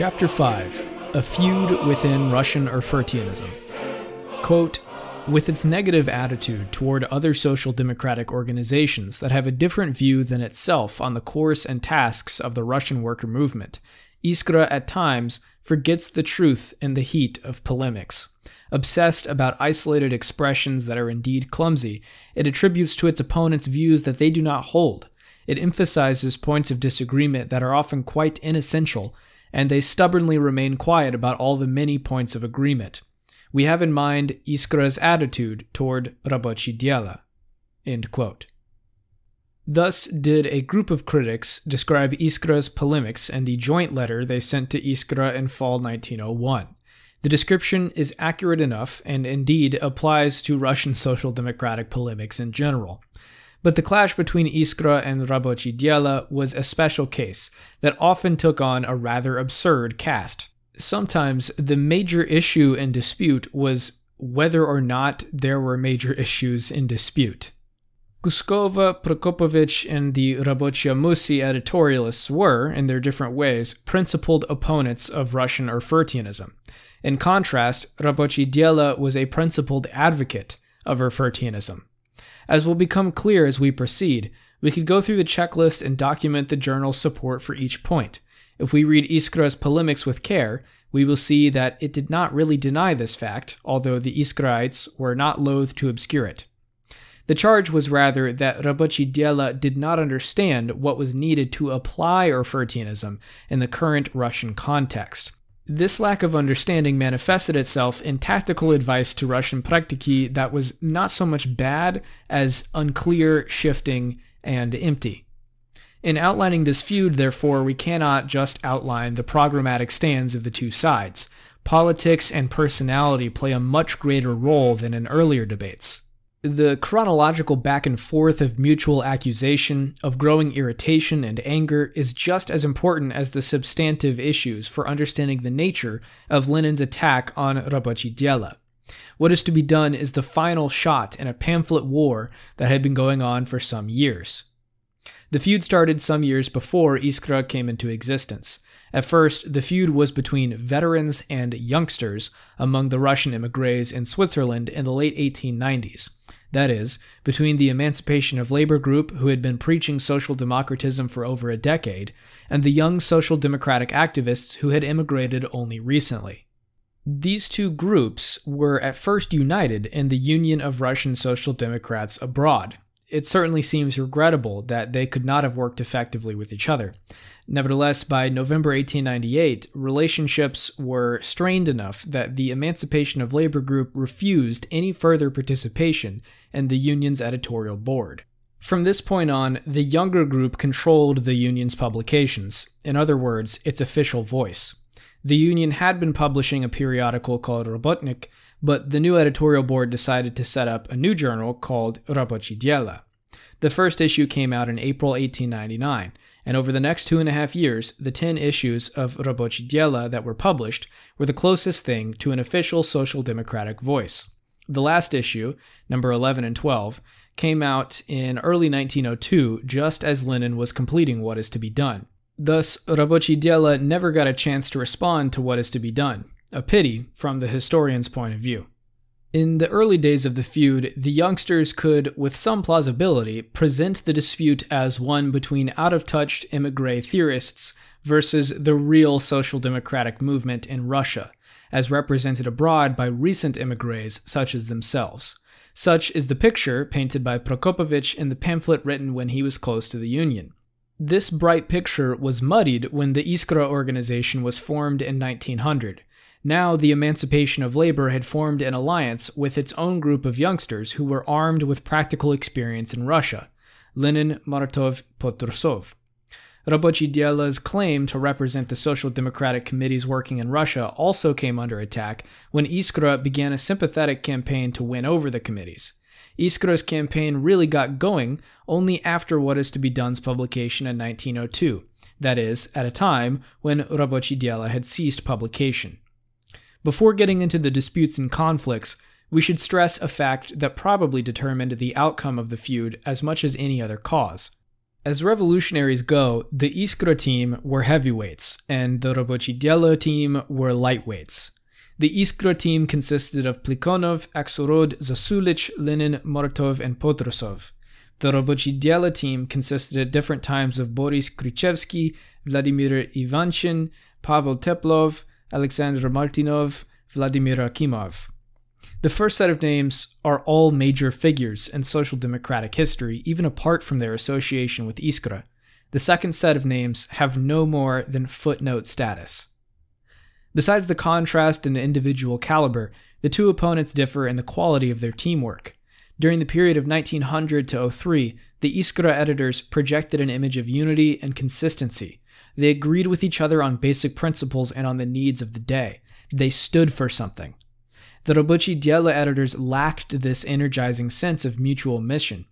Chapter 5 A Feud Within Russian Erfurtianism. Quote, with its negative attitude toward other social democratic organizations that have a different view than itself on the course and tasks of the Russian worker movement, Iskra at times forgets the truth in the heat of polemics. Obsessed about isolated expressions that are indeed clumsy, it attributes to its opponents views that they do not hold. It emphasizes points of disagreement that are often quite inessential and they stubbornly remain quiet about all the many points of agreement. We have in mind Iskra's attitude toward Rabochi Diala. Thus did a group of critics describe Iskra's polemics and the joint letter they sent to Iskra in fall 1901. The description is accurate enough and indeed applies to Russian social democratic polemics in general. But the clash between Iskra and Rabochi Diela was a special case that often took on a rather absurd cast. Sometimes the major issue in dispute was whether or not there were major issues in dispute. Guskova, Prokopovich, and the Rabochia Musi editorialists were, in their different ways, principled opponents of Russian Erfurtianism. In contrast, Rabochi Rabochidiela was a principled advocate of Erfurtianism. As will become clear as we proceed, we could go through the checklist and document the journal's support for each point. If we read Iskra's polemics with care, we will see that it did not really deny this fact, although the Iskraites were not loath to obscure it. The charge was rather that Rabuchi Diela did not understand what was needed to apply Erfurtianism in the current Russian context. This lack of understanding manifested itself in tactical advice to Russian praktiki that was not so much bad as unclear, shifting, and empty. In outlining this feud, therefore, we cannot just outline the programmatic stands of the two sides. Politics and personality play a much greater role than in earlier debates the chronological back and forth of mutual accusation, of growing irritation and anger, is just as important as the substantive issues for understanding the nature of Lenin's attack on Rabachidyela. What is to be done is the final shot in a pamphlet war that had been going on for some years. The feud started some years before Iskra came into existence. At first, the feud was between veterans and youngsters among the Russian emigres in Switzerland in the late 1890s that is, between the Emancipation of Labor group, who had been preaching social democratism for over a decade, and the young social democratic activists who had immigrated only recently. These two groups were at first united in the Union of Russian Social Democrats Abroad, it certainly seems regrettable that they could not have worked effectively with each other. Nevertheless, by November 1898, relationships were strained enough that the Emancipation of Labor Group refused any further participation in the union's editorial board. From this point on, the younger group controlled the union's publications, in other words, its official voice. The union had been publishing a periodical called Robotnik, but the new editorial board decided to set up a new journal called Rapochidiela. The first issue came out in April 1899, and over the next two and a half years, the 10 issues of Rabochidiela that were published were the closest thing to an official social democratic voice. The last issue, number 11 and 12, came out in early 1902, just as Lenin was completing what is to be done. Thus, Rabochidiela never got a chance to respond to what is to be done a pity from the historian's point of view. In the early days of the feud, the youngsters could, with some plausibility, present the dispute as one between out of touch emigre theorists versus the real social democratic movement in Russia, as represented abroad by recent emigres such as themselves. Such is the picture painted by Prokopovich in the pamphlet written when he was close to the Union. This bright picture was muddied when the Iskra organization was formed in 1900 now, the Emancipation of Labor had formed an alliance with its own group of youngsters who were armed with practical experience in Russia Lenin, Maratov, Potrusov. Rabochidiela's claim to represent the Social Democratic committees working in Russia also came under attack when Iskra began a sympathetic campaign to win over the committees. Iskra's campaign really got going only after what is to be done's publication in 1902, that is, at a time when Rabochidiela had ceased publication. Before getting into the disputes and conflicts, we should stress a fact that probably determined the outcome of the feud as much as any other cause. As revolutionaries go, the Iskra team were heavyweights, and the Robochidielo team were lightweights. The Iskra team consisted of Plikonov, Aksorod, Zasulich, Lenin, Morotov, and Potrosov. The Robochidielo team consisted at different times of Boris Krychevsky, Vladimir Ivanchin, Pavel Teplov, Alexander Martinov, Vladimir Akimov. The first set of names are all major figures in social democratic history, even apart from their association with Iskra. The second set of names have no more than footnote status. Besides the contrast in individual caliber, the two opponents differ in the quality of their teamwork. During the period of 1900 to 03, the Iskra editors projected an image of unity and consistency, they agreed with each other on basic principles and on the needs of the day. They stood for something. The Robochi Diela editors lacked this energizing sense of mutual mission.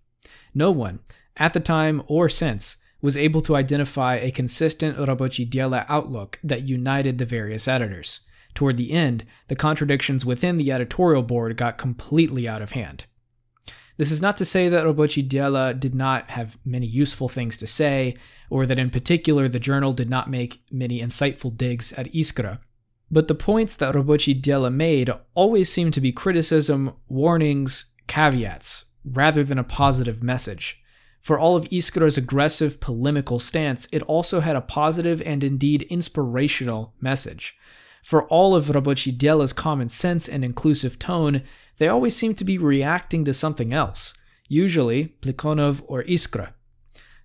No one, at the time or since, was able to identify a consistent Robochi Diela outlook that united the various editors. Toward the end, the contradictions within the editorial board got completely out of hand. This is not to say that Robochi della did not have many useful things to say, or that in particular the journal did not make many insightful digs at Iskra. But the points that Robochi della made always seemed to be criticism, warnings, caveats, rather than a positive message. For all of Iskra's aggressive polemical stance, it also had a positive and indeed inspirational message. For all of Rabochidela's common sense and inclusive tone, they always seem to be reacting to something else, usually Plikonov or Iskra.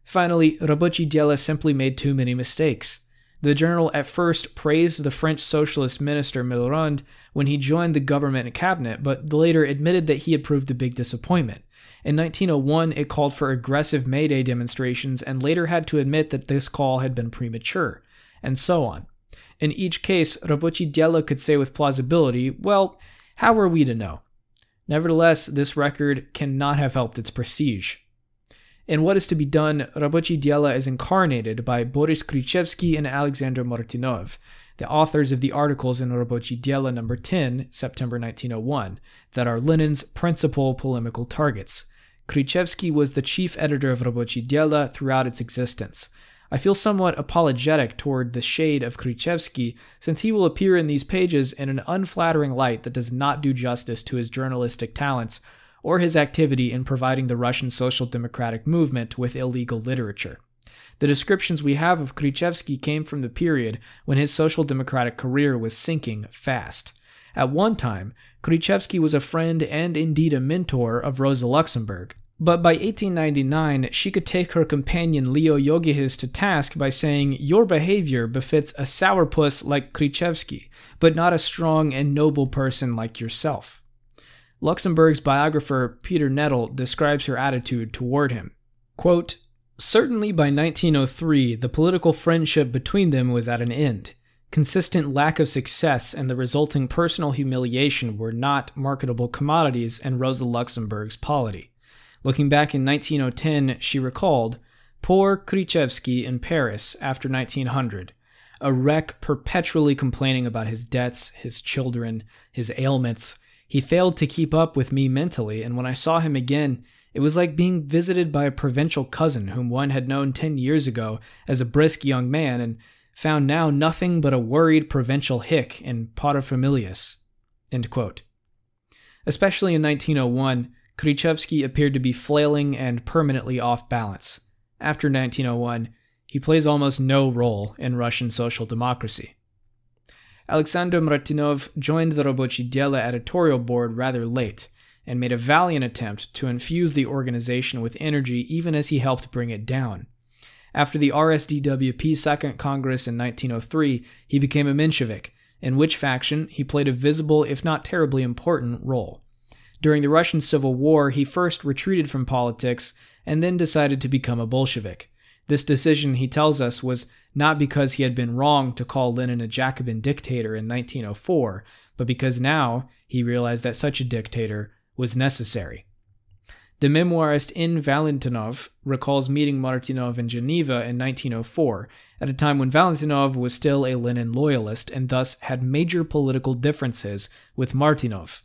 Finally, Rabochidela simply made too many mistakes. The journal at first praised the French socialist minister Millerand when he joined the government and cabinet, but later admitted that he had proved a big disappointment. In 1901, it called for aggressive May Day demonstrations and later had to admit that this call had been premature, and so on. In each case, Rabocci could say with plausibility, well, how are we to know? Nevertheless, this record cannot have helped its prestige. In What is to be Done, Rabochi Diela is incarnated by Boris Krychevsky and Alexander Martinov, the authors of the articles in Rabochi Diela number 10, September 1901, that are Lenin's principal polemical targets. Krychevsky was the chief editor of Rabochi Diela throughout its existence. I feel somewhat apologetic toward the shade of Krichevsky, since he will appear in these pages in an unflattering light that does not do justice to his journalistic talents or his activity in providing the Russian social democratic movement with illegal literature. The descriptions we have of Krichevsky came from the period when his social democratic career was sinking fast. At one time, Krichevsky was a friend and indeed a mentor of Rosa Luxemburg, but by 1899, she could take her companion Leo Yogihis to task by saying, Your behavior befits a sourpuss like Krichevsky, but not a strong and noble person like yourself. Luxembourg's biographer Peter Nettle describes her attitude toward him. Quote, Certainly by 1903, the political friendship between them was at an end. Consistent lack of success and the resulting personal humiliation were not marketable commodities in Rosa Luxemburg's polity. Looking back in 1910, she recalled, Poor Krychevsky in Paris after 1900, a wreck perpetually complaining about his debts, his children, his ailments. He failed to keep up with me mentally, and when I saw him again, it was like being visited by a provincial cousin whom one had known 10 years ago as a brisk young man and found now nothing but a worried provincial hick in paterfamilias. Especially in 1901, Krychevsky appeared to be flailing and permanently off balance. After 1901, he plays almost no role in Russian social democracy. Alexander Mratinov joined the Robochi Dela editorial board rather late and made a valiant attempt to infuse the organization with energy even as he helped bring it down. After the RSDWP Second Congress in 1903, he became a Menshevik, in which faction he played a visible, if not terribly important, role. During the Russian Civil War, he first retreated from politics and then decided to become a Bolshevik. This decision, he tells us, was not because he had been wrong to call Lenin a Jacobin dictator in 1904, but because now he realized that such a dictator was necessary. The memoirist N. Valentinov recalls meeting Martinov in Geneva in 1904, at a time when Valentinov was still a Lenin loyalist and thus had major political differences with Martinov.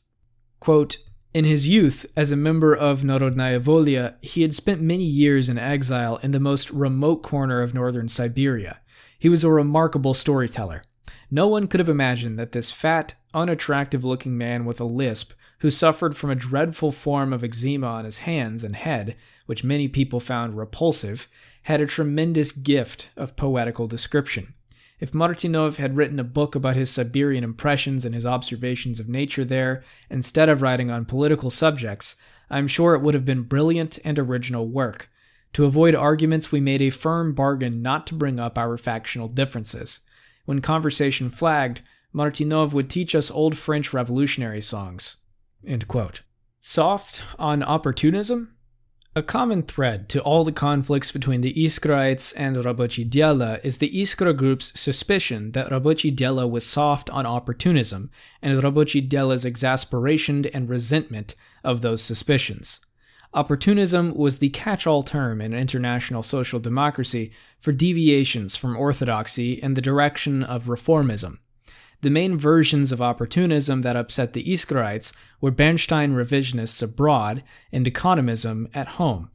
Quote, in his youth, as a member of Narodnaya Volia, he had spent many years in exile in the most remote corner of northern Siberia. He was a remarkable storyteller. No one could have imagined that this fat, unattractive looking man with a lisp, who suffered from a dreadful form of eczema on his hands and head, which many people found repulsive, had a tremendous gift of poetical description. If Martinov had written a book about his Siberian impressions and his observations of nature there, instead of writing on political subjects, I am sure it would have been brilliant and original work. To avoid arguments, we made a firm bargain not to bring up our factional differences. When conversation flagged, Martinov would teach us old French revolutionary songs. Soft on opportunism? A common thread to all the conflicts between the Iskraites and Rabochi Diela is the Iskra group's suspicion that Rabochi Diela was soft on opportunism, and Rabochi Diela's exasperation and resentment of those suspicions. Opportunism was the catch all term in international social democracy for deviations from orthodoxy in the direction of reformism. The main versions of opportunism that upset the Iskraites were Bernstein revisionists abroad and economism at home.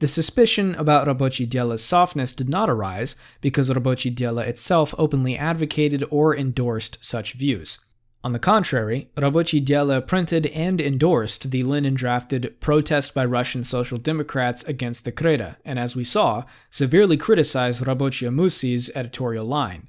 The suspicion about Rabochi Diela's softness did not arise because Rabochi Diela itself openly advocated or endorsed such views. On the contrary, Rabochi Diela printed and endorsed the Lenin drafted protest by Russian Social Democrats against the Kreda, and as we saw, severely criticized Rabochi Amusi's editorial line.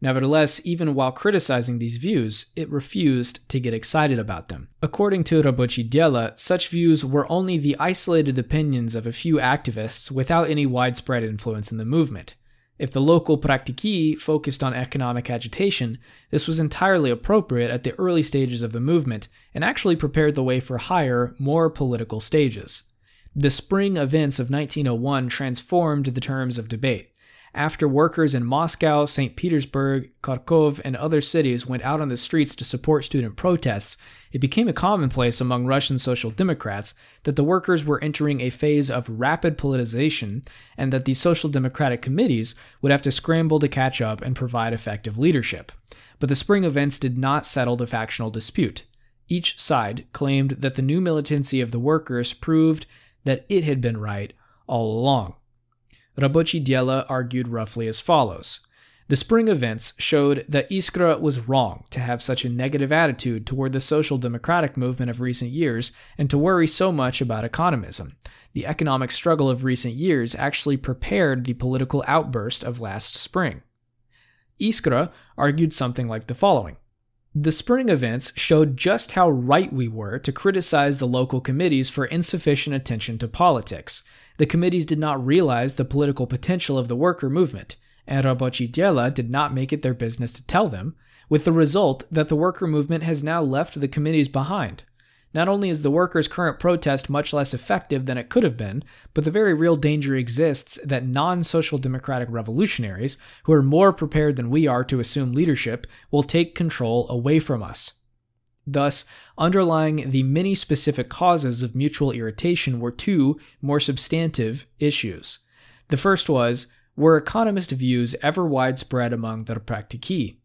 Nevertheless, even while criticizing these views, it refused to get excited about them. According to Rabochi Diela, such views were only the isolated opinions of a few activists without any widespread influence in the movement. If the local praktiki focused on economic agitation, this was entirely appropriate at the early stages of the movement and actually prepared the way for higher, more political stages. The spring events of 1901 transformed the terms of debate after workers in Moscow, St. Petersburg, Kharkov, and other cities went out on the streets to support student protests, it became a commonplace among Russian social democrats that the workers were entering a phase of rapid politicization and that the social democratic committees would have to scramble to catch up and provide effective leadership. But the spring events did not settle the factional dispute. Each side claimed that the new militancy of the workers proved that it had been right all along. Rabochi Rabochidiela argued roughly as follows. The spring events showed that Iskra was wrong to have such a negative attitude toward the social democratic movement of recent years and to worry so much about economism. The economic struggle of recent years actually prepared the political outburst of last spring. Iskra argued something like the following The spring events showed just how right we were to criticize the local committees for insufficient attention to politics. The committees did not realize the political potential of the worker movement, and Robocitiela did not make it their business to tell them, with the result that the worker movement has now left the committees behind. Not only is the workers' current protest much less effective than it could have been, but the very real danger exists that non social democratic revolutionaries, who are more prepared than we are to assume leadership, will take control away from us. Thus, underlying the many specific causes of mutual irritation were two more substantive issues. The first was were economist views ever widespread among the practici?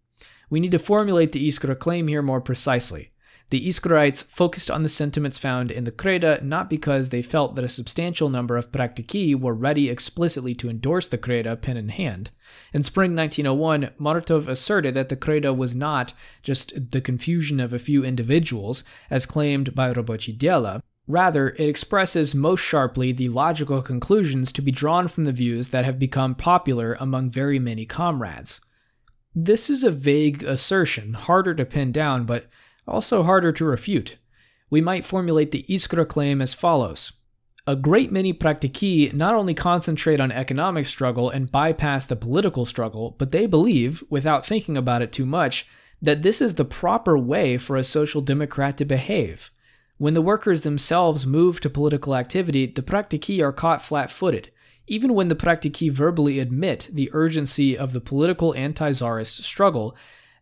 We need to formulate the Iskra claim here more precisely. The Iskraites focused on the sentiments found in the Kreda not because they felt that a substantial number of Praktiki were ready explicitly to endorse the Kreda pen in hand. In spring 1901, Martov asserted that the Kreda was not just the confusion of a few individuals, as claimed by Roboci Rather, it expresses most sharply the logical conclusions to be drawn from the views that have become popular among very many comrades. This is a vague assertion, harder to pin down, but also harder to refute. We might formulate the Iskra claim as follows. A great many praktiki not only concentrate on economic struggle and bypass the political struggle, but they believe, without thinking about it too much, that this is the proper way for a social democrat to behave. When the workers themselves move to political activity, the praktiki are caught flat footed, even when the praktiki verbally admit the urgency of the political anti czarist struggle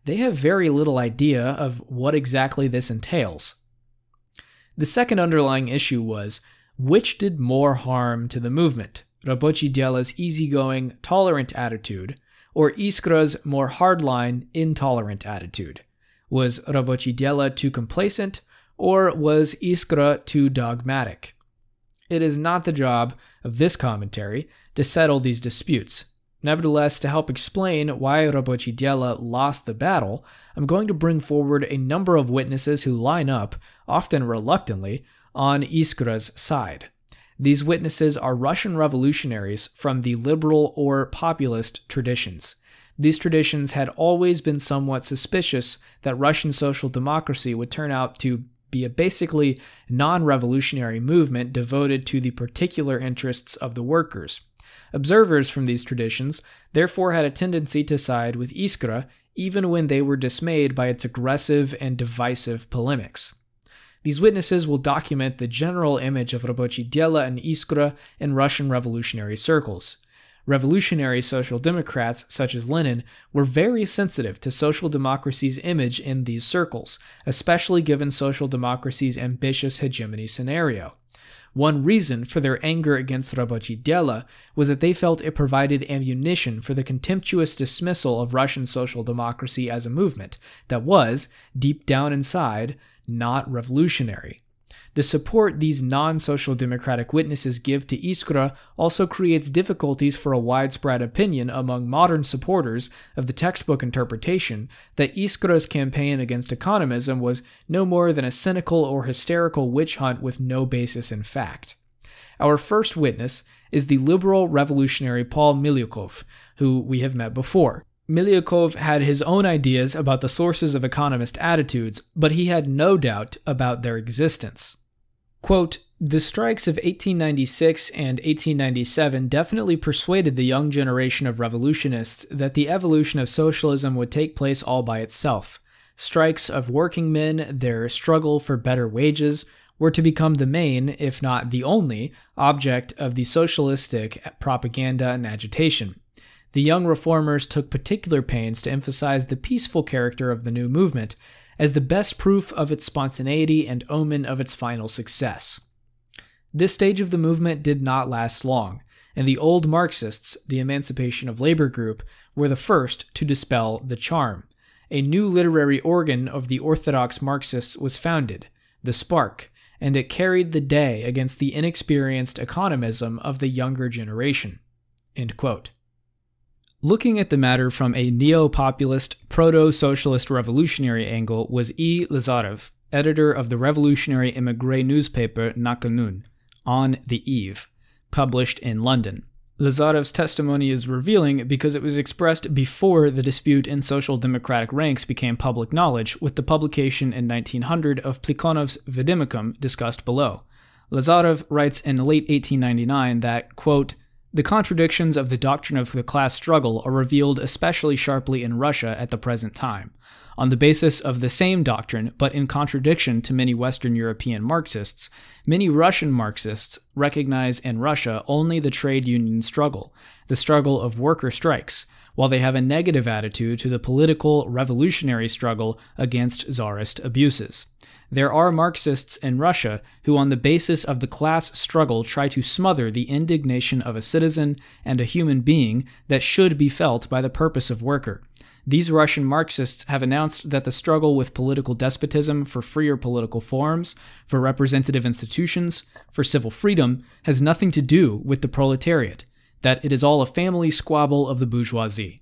they have very little idea of what exactly this entails. The second underlying issue was which did more harm to the movement, Rabochi Diala's easygoing, tolerant attitude, or Iskra's more hardline, intolerant attitude? Was Rabochi Diala too complacent, or was Iskra too dogmatic? It is not the job of this commentary to settle these disputes, Nevertheless, to help explain why Robotidiela lost the battle, I'm going to bring forward a number of witnesses who line up, often reluctantly, on Iskra's side. These witnesses are Russian revolutionaries from the liberal or populist traditions. These traditions had always been somewhat suspicious that Russian social democracy would turn out to be a basically non revolutionary movement devoted to the particular interests of the workers. Observers from these traditions therefore had a tendency to side with Iskra even when they were dismayed by its aggressive and divisive polemics. These witnesses will document the general image of Robuchy-Dela and Iskra in Russian revolutionary circles. Revolutionary social democrats, such as Lenin, were very sensitive to social democracy's image in these circles, especially given social democracy's ambitious hegemony scenario. One reason for their anger against Della was that they felt it provided ammunition for the contemptuous dismissal of Russian social democracy as a movement that was, deep down inside, not revolutionary. The support these non social democratic witnesses give to Iskra also creates difficulties for a widespread opinion among modern supporters of the textbook interpretation that Iskra's campaign against economism was no more than a cynical or hysterical witch hunt with no basis in fact. Our first witness is the liberal revolutionary Paul Milyukov, who we have met before. Milyukov had his own ideas about the sources of economist attitudes, but he had no doubt about their existence. Quote, the strikes of 1896 and 1897 definitely persuaded the young generation of revolutionists that the evolution of socialism would take place all by itself. Strikes of working men, their struggle for better wages, were to become the main, if not the only, object of the socialistic propaganda and agitation. The young reformers took particular pains to emphasize the peaceful character of the new movement, as the best proof of its spontaneity and omen of its final success. This stage of the movement did not last long, and the old Marxists, the Emancipation of Labor group, were the first to dispel the charm. A new literary organ of the orthodox Marxists was founded, the Spark, and it carried the day against the inexperienced economism of the younger generation. Looking at the matter from a neo populist, proto socialist revolutionary angle was E. Lazarev, editor of the revolutionary emigre newspaper Nakanun, On the Eve, published in London. Lazarev's testimony is revealing because it was expressed before the dispute in social democratic ranks became public knowledge with the publication in 1900 of Plekhanov's Vidimicum discussed below. Lazarev writes in late 1899 that, quote, the contradictions of the doctrine of the class struggle are revealed especially sharply in Russia at the present time, on the basis of the same doctrine, but in contradiction to many Western European Marxists, many Russian Marxists recognize in Russia only the trade union struggle, the struggle of worker strikes, while they have a negative attitude to the political revolutionary struggle against czarist abuses. There are Marxists in Russia who, on the basis of the class struggle, try to smother the indignation of a citizen and a human being that should be felt by the purpose of worker. These Russian Marxists have announced that the struggle with political despotism for freer political forms, for representative institutions, for civil freedom, has nothing to do with the proletariat, that it is all a family squabble of the bourgeoisie.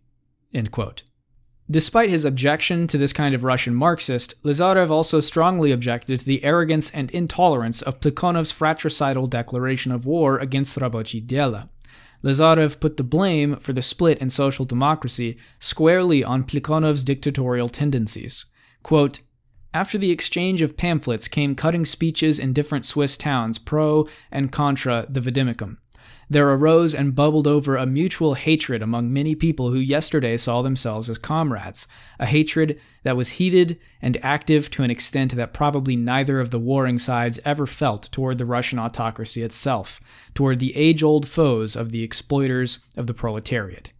Despite his objection to this kind of Russian Marxist, Lazarev also strongly objected to the arrogance and intolerance of Plekhanov's fratricidal declaration of war against Rabochi Dela. Lazarev put the blame for the split in social democracy squarely on Plekhanov's dictatorial tendencies. Quote, after the exchange of pamphlets came cutting speeches in different Swiss towns pro and contra the Vadimicum there arose and bubbled over a mutual hatred among many people who yesterday saw themselves as comrades, a hatred that was heated and active to an extent that probably neither of the warring sides ever felt toward the Russian autocracy itself, toward the age old foes of the exploiters of the proletariat.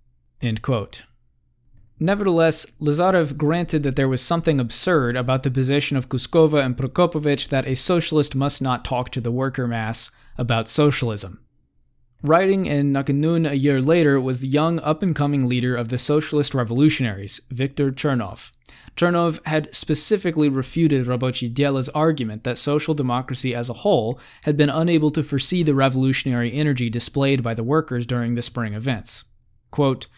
Nevertheless, Lazarev granted that there was something absurd about the position of Kuskova and Prokopovich that a socialist must not talk to the worker mass about socialism. Writing in Nakanun a year later was the young up and coming leader of the Socialist Revolutionaries, Viktor Chernov. Chernov had specifically refuted Rabochi argument that social democracy as a whole had been unable to foresee the revolutionary energy displayed by the workers during the spring events. Quote,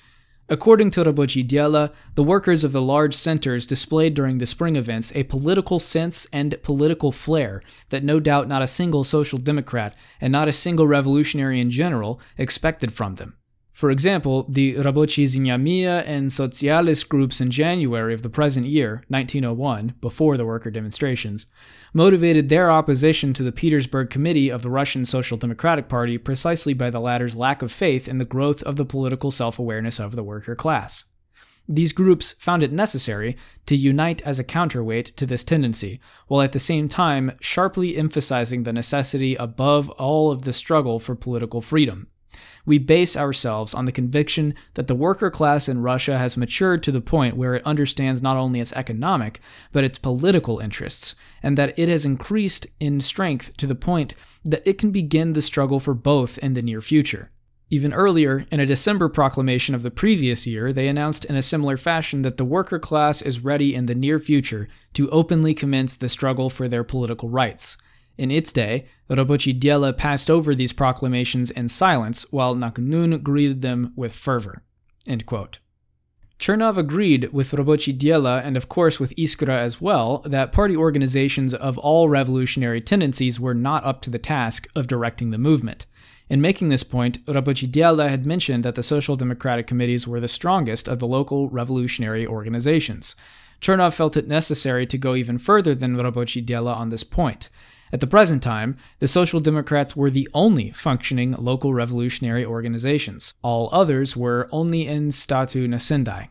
According to Rabochi Diala, the workers of the large centers displayed during the spring events a political sense and political flair that no doubt not a single social democrat and not a single revolutionary in general expected from them. For example, the Rabochi Zinyamia and socialist groups in January of the present year, 1901, before the worker demonstrations, motivated their opposition to the Petersburg Committee of the Russian Social Democratic Party precisely by the latter's lack of faith in the growth of the political self awareness of the worker class. These groups found it necessary to unite as a counterweight to this tendency, while at the same time sharply emphasizing the necessity above all of the struggle for political freedom, we base ourselves on the conviction that the worker class in Russia has matured to the point where it understands not only its economic, but its political interests, and that it has increased in strength to the point that it can begin the struggle for both in the near future. Even earlier, in a December proclamation of the previous year, they announced in a similar fashion that the worker class is ready in the near future to openly commence the struggle for their political rights. In its day, Roboci Diela passed over these proclamations in silence, while Nakhnun greeted them with fervor. Chernov agreed with Roboci Diela and of course with Iskra as well that party organizations of all revolutionary tendencies were not up to the task of directing the movement. In making this point, Roboci Diela had mentioned that the social democratic committees were the strongest of the local revolutionary organizations. Chernov felt it necessary to go even further than Roboci Diela on this point. At the present time, the Social Democrats were the only functioning local revolutionary organizations. All others were only in statu nascendi.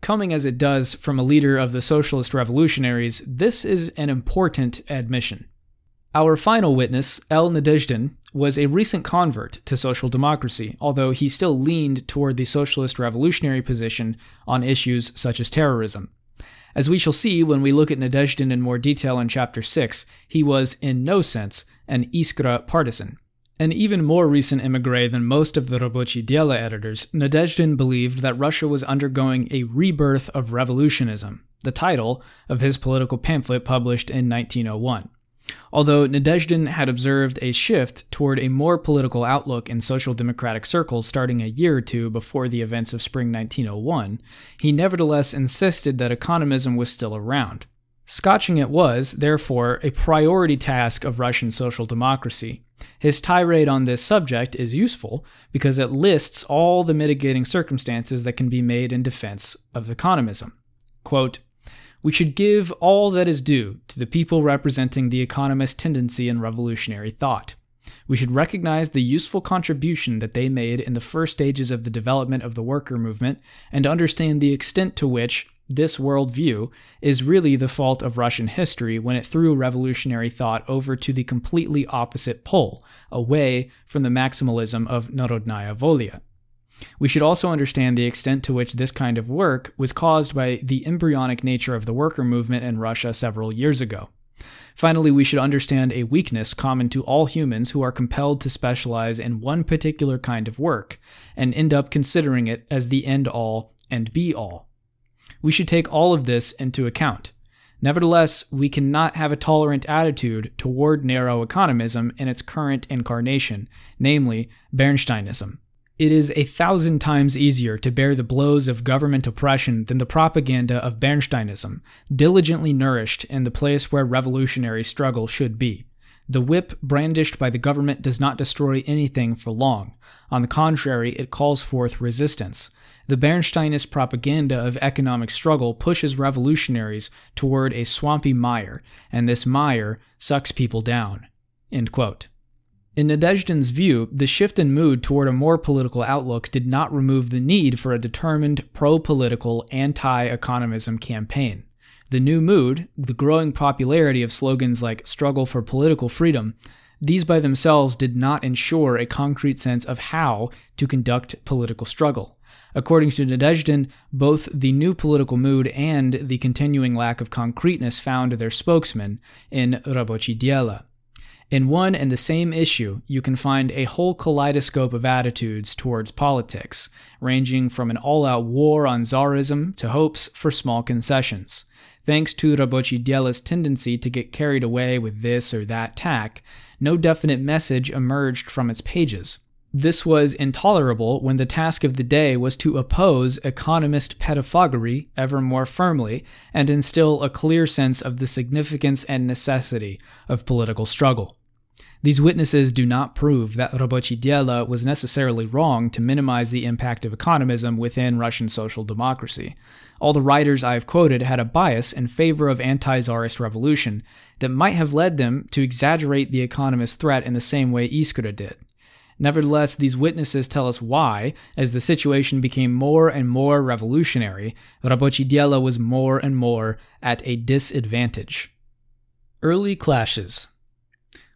Coming as it does from a leader of the socialist revolutionaries, this is an important admission. Our final witness, El Nadejdin, was a recent convert to social democracy, although he still leaned toward the socialist revolutionary position on issues such as terrorism. As we shall see when we look at Nadezhdin in more detail in Chapter 6, he was, in no sense, an Iskra partisan. An even more recent emigre than most of the Robochi Diela editors, Nadezhdin believed that Russia was undergoing a rebirth of revolutionism, the title of his political pamphlet published in 1901 although Nadezhdin had observed a shift toward a more political outlook in social democratic circles starting a year or two before the events of spring 1901, he nevertheless insisted that economism was still around. Scotching it was, therefore, a priority task of Russian social democracy. His tirade on this subject is useful because it lists all the mitigating circumstances that can be made in defense of economism. Quote, we should give all that is due to the people representing the economist tendency in revolutionary thought. We should recognize the useful contribution that they made in the first stages of the development of the worker movement and understand the extent to which this worldview is really the fault of Russian history when it threw revolutionary thought over to the completely opposite pole, away from the maximalism of Narodnaya Volya. We should also understand the extent to which this kind of work was caused by the embryonic nature of the worker movement in Russia several years ago. Finally, we should understand a weakness common to all humans who are compelled to specialize in one particular kind of work and end up considering it as the end all and be all. We should take all of this into account. Nevertheless, we cannot have a tolerant attitude toward narrow economism in its current incarnation, namely Bernsteinism. It is a thousand times easier to bear the blows of government oppression than the propaganda of Bernsteinism, diligently nourished in the place where revolutionary struggle should be. The whip brandished by the government does not destroy anything for long. On the contrary, it calls forth resistance. The Bernsteinist propaganda of economic struggle pushes revolutionaries toward a swampy mire, and this mire sucks people down. End quote. In Nadezhdin's view, the shift in mood toward a more political outlook did not remove the need for a determined pro political, anti economism campaign. The new mood, the growing popularity of slogans like struggle for political freedom, these by themselves did not ensure a concrete sense of how to conduct political struggle. According to Nadezhdin, both the new political mood and the continuing lack of concreteness found their spokesman in Rabochi Diela. In one and the same issue, you can find a whole kaleidoscope of attitudes towards politics, ranging from an all out war on czarism to hopes for small concessions. Thanks to Rabochi Diela's tendency to get carried away with this or that tack, no definite message emerged from its pages. This was intolerable when the task of the day was to oppose economist pedophagory ever more firmly and instill a clear sense of the significance and necessity of political struggle. These witnesses do not prove that Robochidiela was necessarily wrong to minimize the impact of economism within Russian social democracy. All the writers I've quoted had a bias in favor of anti czarist revolution that might have led them to exaggerate the economist threat in the same way Iskra did. Nevertheless, these witnesses tell us why, as the situation became more and more revolutionary, Rabochidiela was more and more at a disadvantage. Early clashes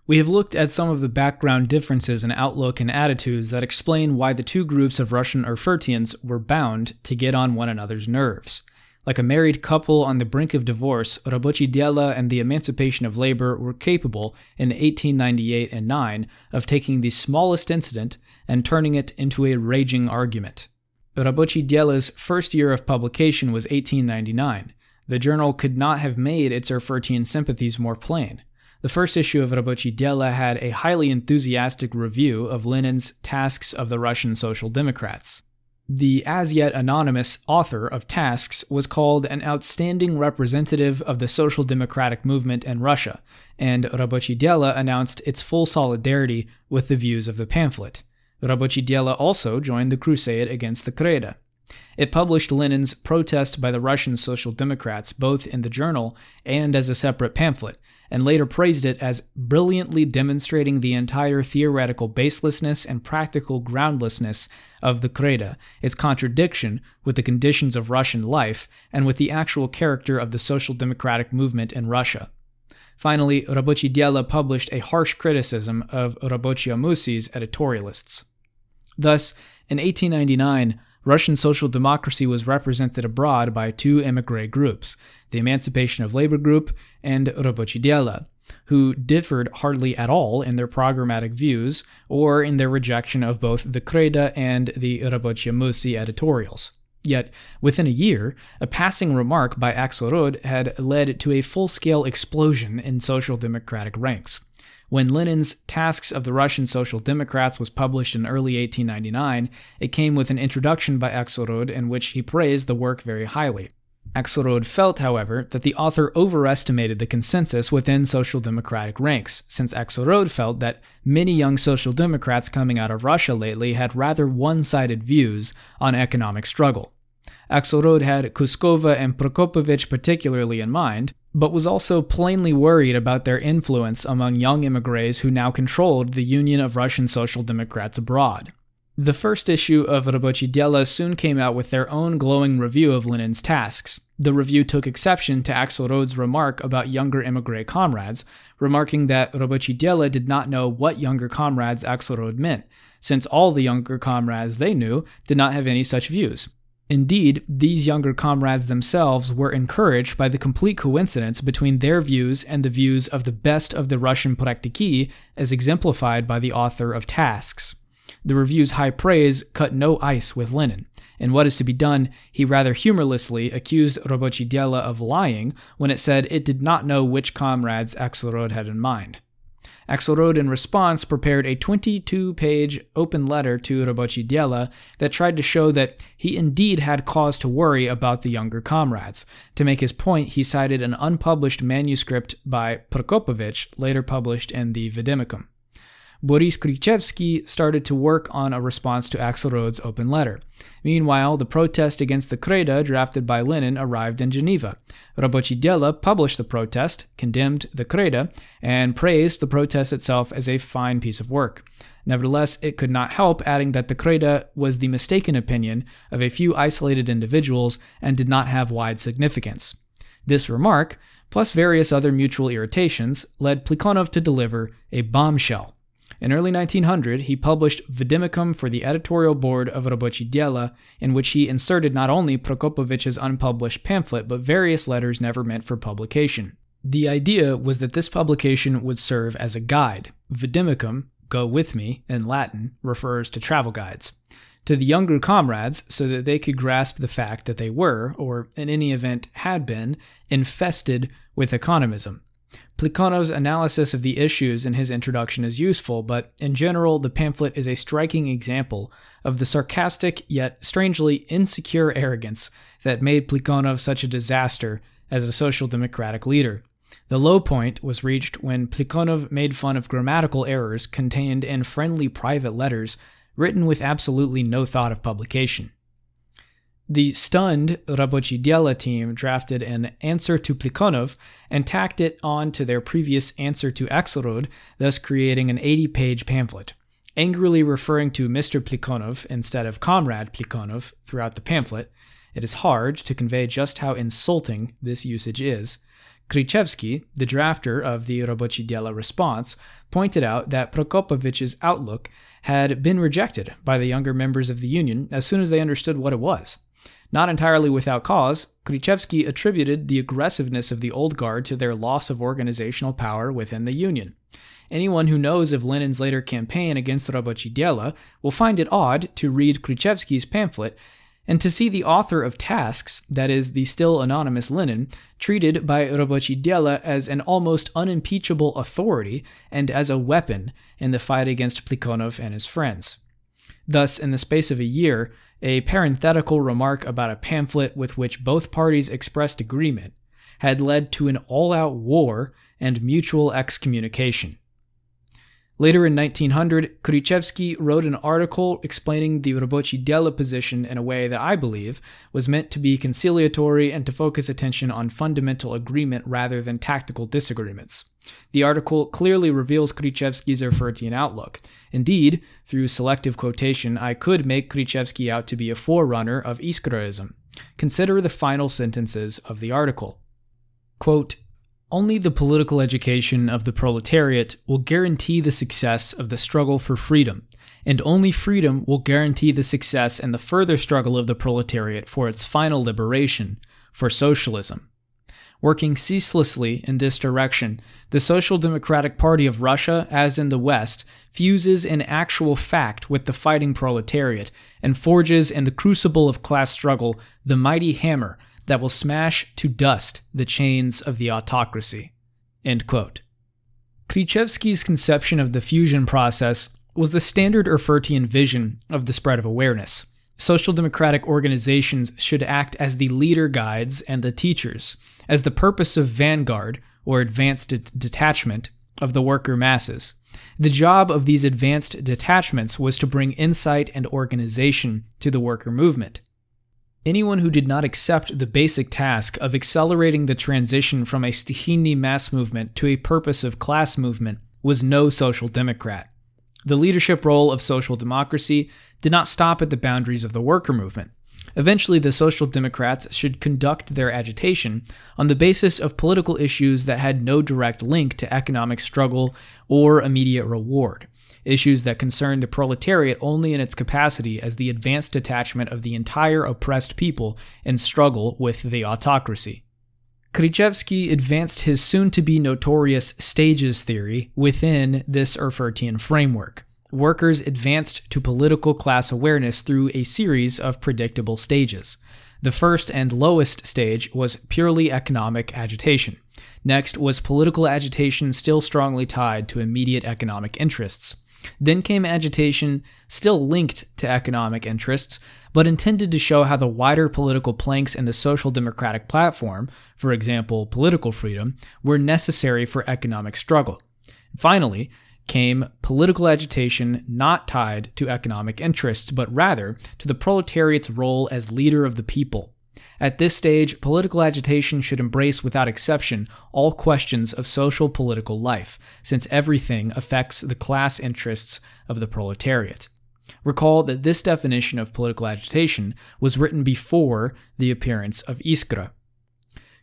we have looked at some of the background differences in outlook and attitudes that explain why the two groups of Russian Erfurtians were bound to get on one another's nerves. Like a married couple on the brink of divorce, Rabochi Diela and the emancipation of labor were capable, in 1898 and 9, of taking the smallest incident and turning it into a raging argument. Rabochi Diela's first year of publication was 1899. The journal could not have made its Erfurtian sympathies more plain. The first issue of Rabochi Dela had a highly enthusiastic review of Lenin's Tasks of the Russian Social Democrats. The as yet anonymous author of Tasks was called an outstanding representative of the social democratic movement in Russia, and Rabochi Dela announced its full solidarity with the views of the pamphlet. Rabochi Dela also joined the crusade against the Kreda. It published Lenin's protest by the Russian Social Democrats both in the journal and as a separate pamphlet, and later praised it as brilliantly demonstrating the entire theoretical baselessness and practical groundlessness of the Kreda, its contradiction with the conditions of Russian life and with the actual character of the social democratic movement in Russia. Finally, Rabochi Diela published a harsh criticism of Rabochia Amusi's editorialists. Thus, in 1899, Russian social democracy was represented abroad by two emigre groups, the Emancipation of Labor Group and Robotidiella, who differed hardly at all in their programmatic views or in their rejection of both the Creda and the Robotia editorials. Yet, within a year, a passing remark by Axelrod had led to a full scale explosion in social democratic ranks. When Lenin's Tasks of the Russian Social Democrats was published in early 1899, it came with an introduction by Axelrod in which he praised the work very highly. Axelrod felt, however, that the author overestimated the consensus within social democratic ranks, since Axelrod felt that many young social democrats coming out of Russia lately had rather one sided views on economic struggle. Axelrod had Kuskova and Prokopovich particularly in mind, but was also plainly worried about their influence among young immigrants who now controlled the Union of Russian Social Democrats abroad. The first issue of Rabochidela soon came out with their own glowing review of Lenin's tasks, the review took exception to Axel Rhodes' remark about younger emigre comrades, remarking that Robocidiella did not know what younger comrades Axel Rhodes meant, since all the younger comrades they knew did not have any such views. Indeed, these younger comrades themselves were encouraged by the complete coincidence between their views and the views of the best of the Russian praktiki, as exemplified by the author of Tasks. The review's high praise cut no ice with Lenin. In What Is to Be Done, he rather humorlessly accused Robochidiela of lying when it said it did not know which comrades Axelrod had in mind. Axelrod, in response, prepared a 22 page open letter to Robochidiela that tried to show that he indeed had cause to worry about the younger comrades. To make his point, he cited an unpublished manuscript by Prokopovich, later published in the Vidimicum. Boris Krychevsky started to work on a response to Axelrod's open letter. Meanwhile, the protest against the Kreda drafted by Lenin arrived in Geneva. Robochidela published the protest, condemned the Kreda, and praised the protest itself as a fine piece of work. Nevertheless, it could not help adding that the Kreda was the mistaken opinion of a few isolated individuals and did not have wide significance. This remark, plus various other mutual irritations, led Plekhanov to deliver a bombshell. In early 1900, he published Vidimicum for the editorial board of Roboci Diela, in which he inserted not only Prokopovich's unpublished pamphlet, but various letters never meant for publication. The idea was that this publication would serve as a guide. Vidimicum, go with me, in Latin, refers to travel guides, to the younger comrades so that they could grasp the fact that they were, or in any event had been, infested with economism. Plicano's analysis of the issues in his introduction is useful, but in general, the pamphlet is a striking example of the sarcastic yet strangely insecure arrogance that made Plicano such a disaster as a social democratic leader. The low point was reached when Plekhanov made fun of grammatical errors contained in friendly private letters written with absolutely no thought of publication. The stunned Rabochi Rabochidyala team drafted an answer to Plikonov and tacked it on to their previous answer to Axelrod, thus creating an 80 page pamphlet. Angrily referring to Mr. Plikonov instead of Comrade Plikonov throughout the pamphlet, it is hard to convey just how insulting this usage is. Krichevsky, the drafter of the Rabochi Robochidyala response, pointed out that Prokopovich's outlook had been rejected by the younger members of the union as soon as they understood what it was. Not entirely without cause, Krichevsky attributed the aggressiveness of the Old Guard to their loss of organizational power within the Union. Anyone who knows of Lenin's later campaign against Dlya will find it odd to read Krichevsky's pamphlet and to see the author of Tasks, that is, the still anonymous Lenin, treated by Dlya as an almost unimpeachable authority and as a weapon in the fight against Plikonov and his friends. Thus, in the space of a year, a parenthetical remark about a pamphlet with which both parties expressed agreement, had led to an all out war and mutual excommunication. Later in 1900, Kurichevsky wrote an article explaining the Robochi Dela position in a way that I believe was meant to be conciliatory and to focus attention on fundamental agreement rather than tactical disagreements. The article clearly reveals Krichevsky's Erfurtian outlook. Indeed, through selective quotation, I could make Krichevsky out to be a forerunner of Iskraism. Consider the final sentences of the article. Quote, only the political education of the proletariat will guarantee the success of the struggle for freedom, and only freedom will guarantee the success and the further struggle of the proletariat for its final liberation, for socialism. Working ceaselessly in this direction, the Social Democratic Party of Russia, as in the West, fuses in actual fact with the fighting proletariat and forges in the crucible of class struggle the mighty hammer that will smash to dust the chains of the autocracy. End quote. conception of the fusion process was the standard Erfurtian vision of the spread of awareness. Social democratic organizations should act as the leader guides and the teachers, as the purpose of vanguard or advanced detachment of the worker masses. The job of these advanced detachments was to bring insight and organization to the worker movement. Anyone who did not accept the basic task of accelerating the transition from a Stihini mass movement to a purpose of class movement was no social democrat. The leadership role of social democracy did not stop at the boundaries of the worker movement. Eventually, the social democrats should conduct their agitation on the basis of political issues that had no direct link to economic struggle or immediate reward issues that concern the proletariat only in its capacity as the advanced detachment of the entire oppressed people in struggle with the autocracy. Krychevsky advanced his soon to be notorious stages theory within this Erfurtian framework. Workers advanced to political class awareness through a series of predictable stages. The first and lowest stage was purely economic agitation. Next was political agitation still strongly tied to immediate economic interests. Then came agitation, still linked to economic interests, but intended to show how the wider political planks in the social democratic platform, for example, political freedom, were necessary for economic struggle. Finally, came political agitation not tied to economic interests, but rather to the proletariat's role as leader of the people. At this stage, political agitation should embrace without exception all questions of social political life, since everything affects the class interests of the proletariat. Recall that this definition of political agitation was written before the appearance of Iskra,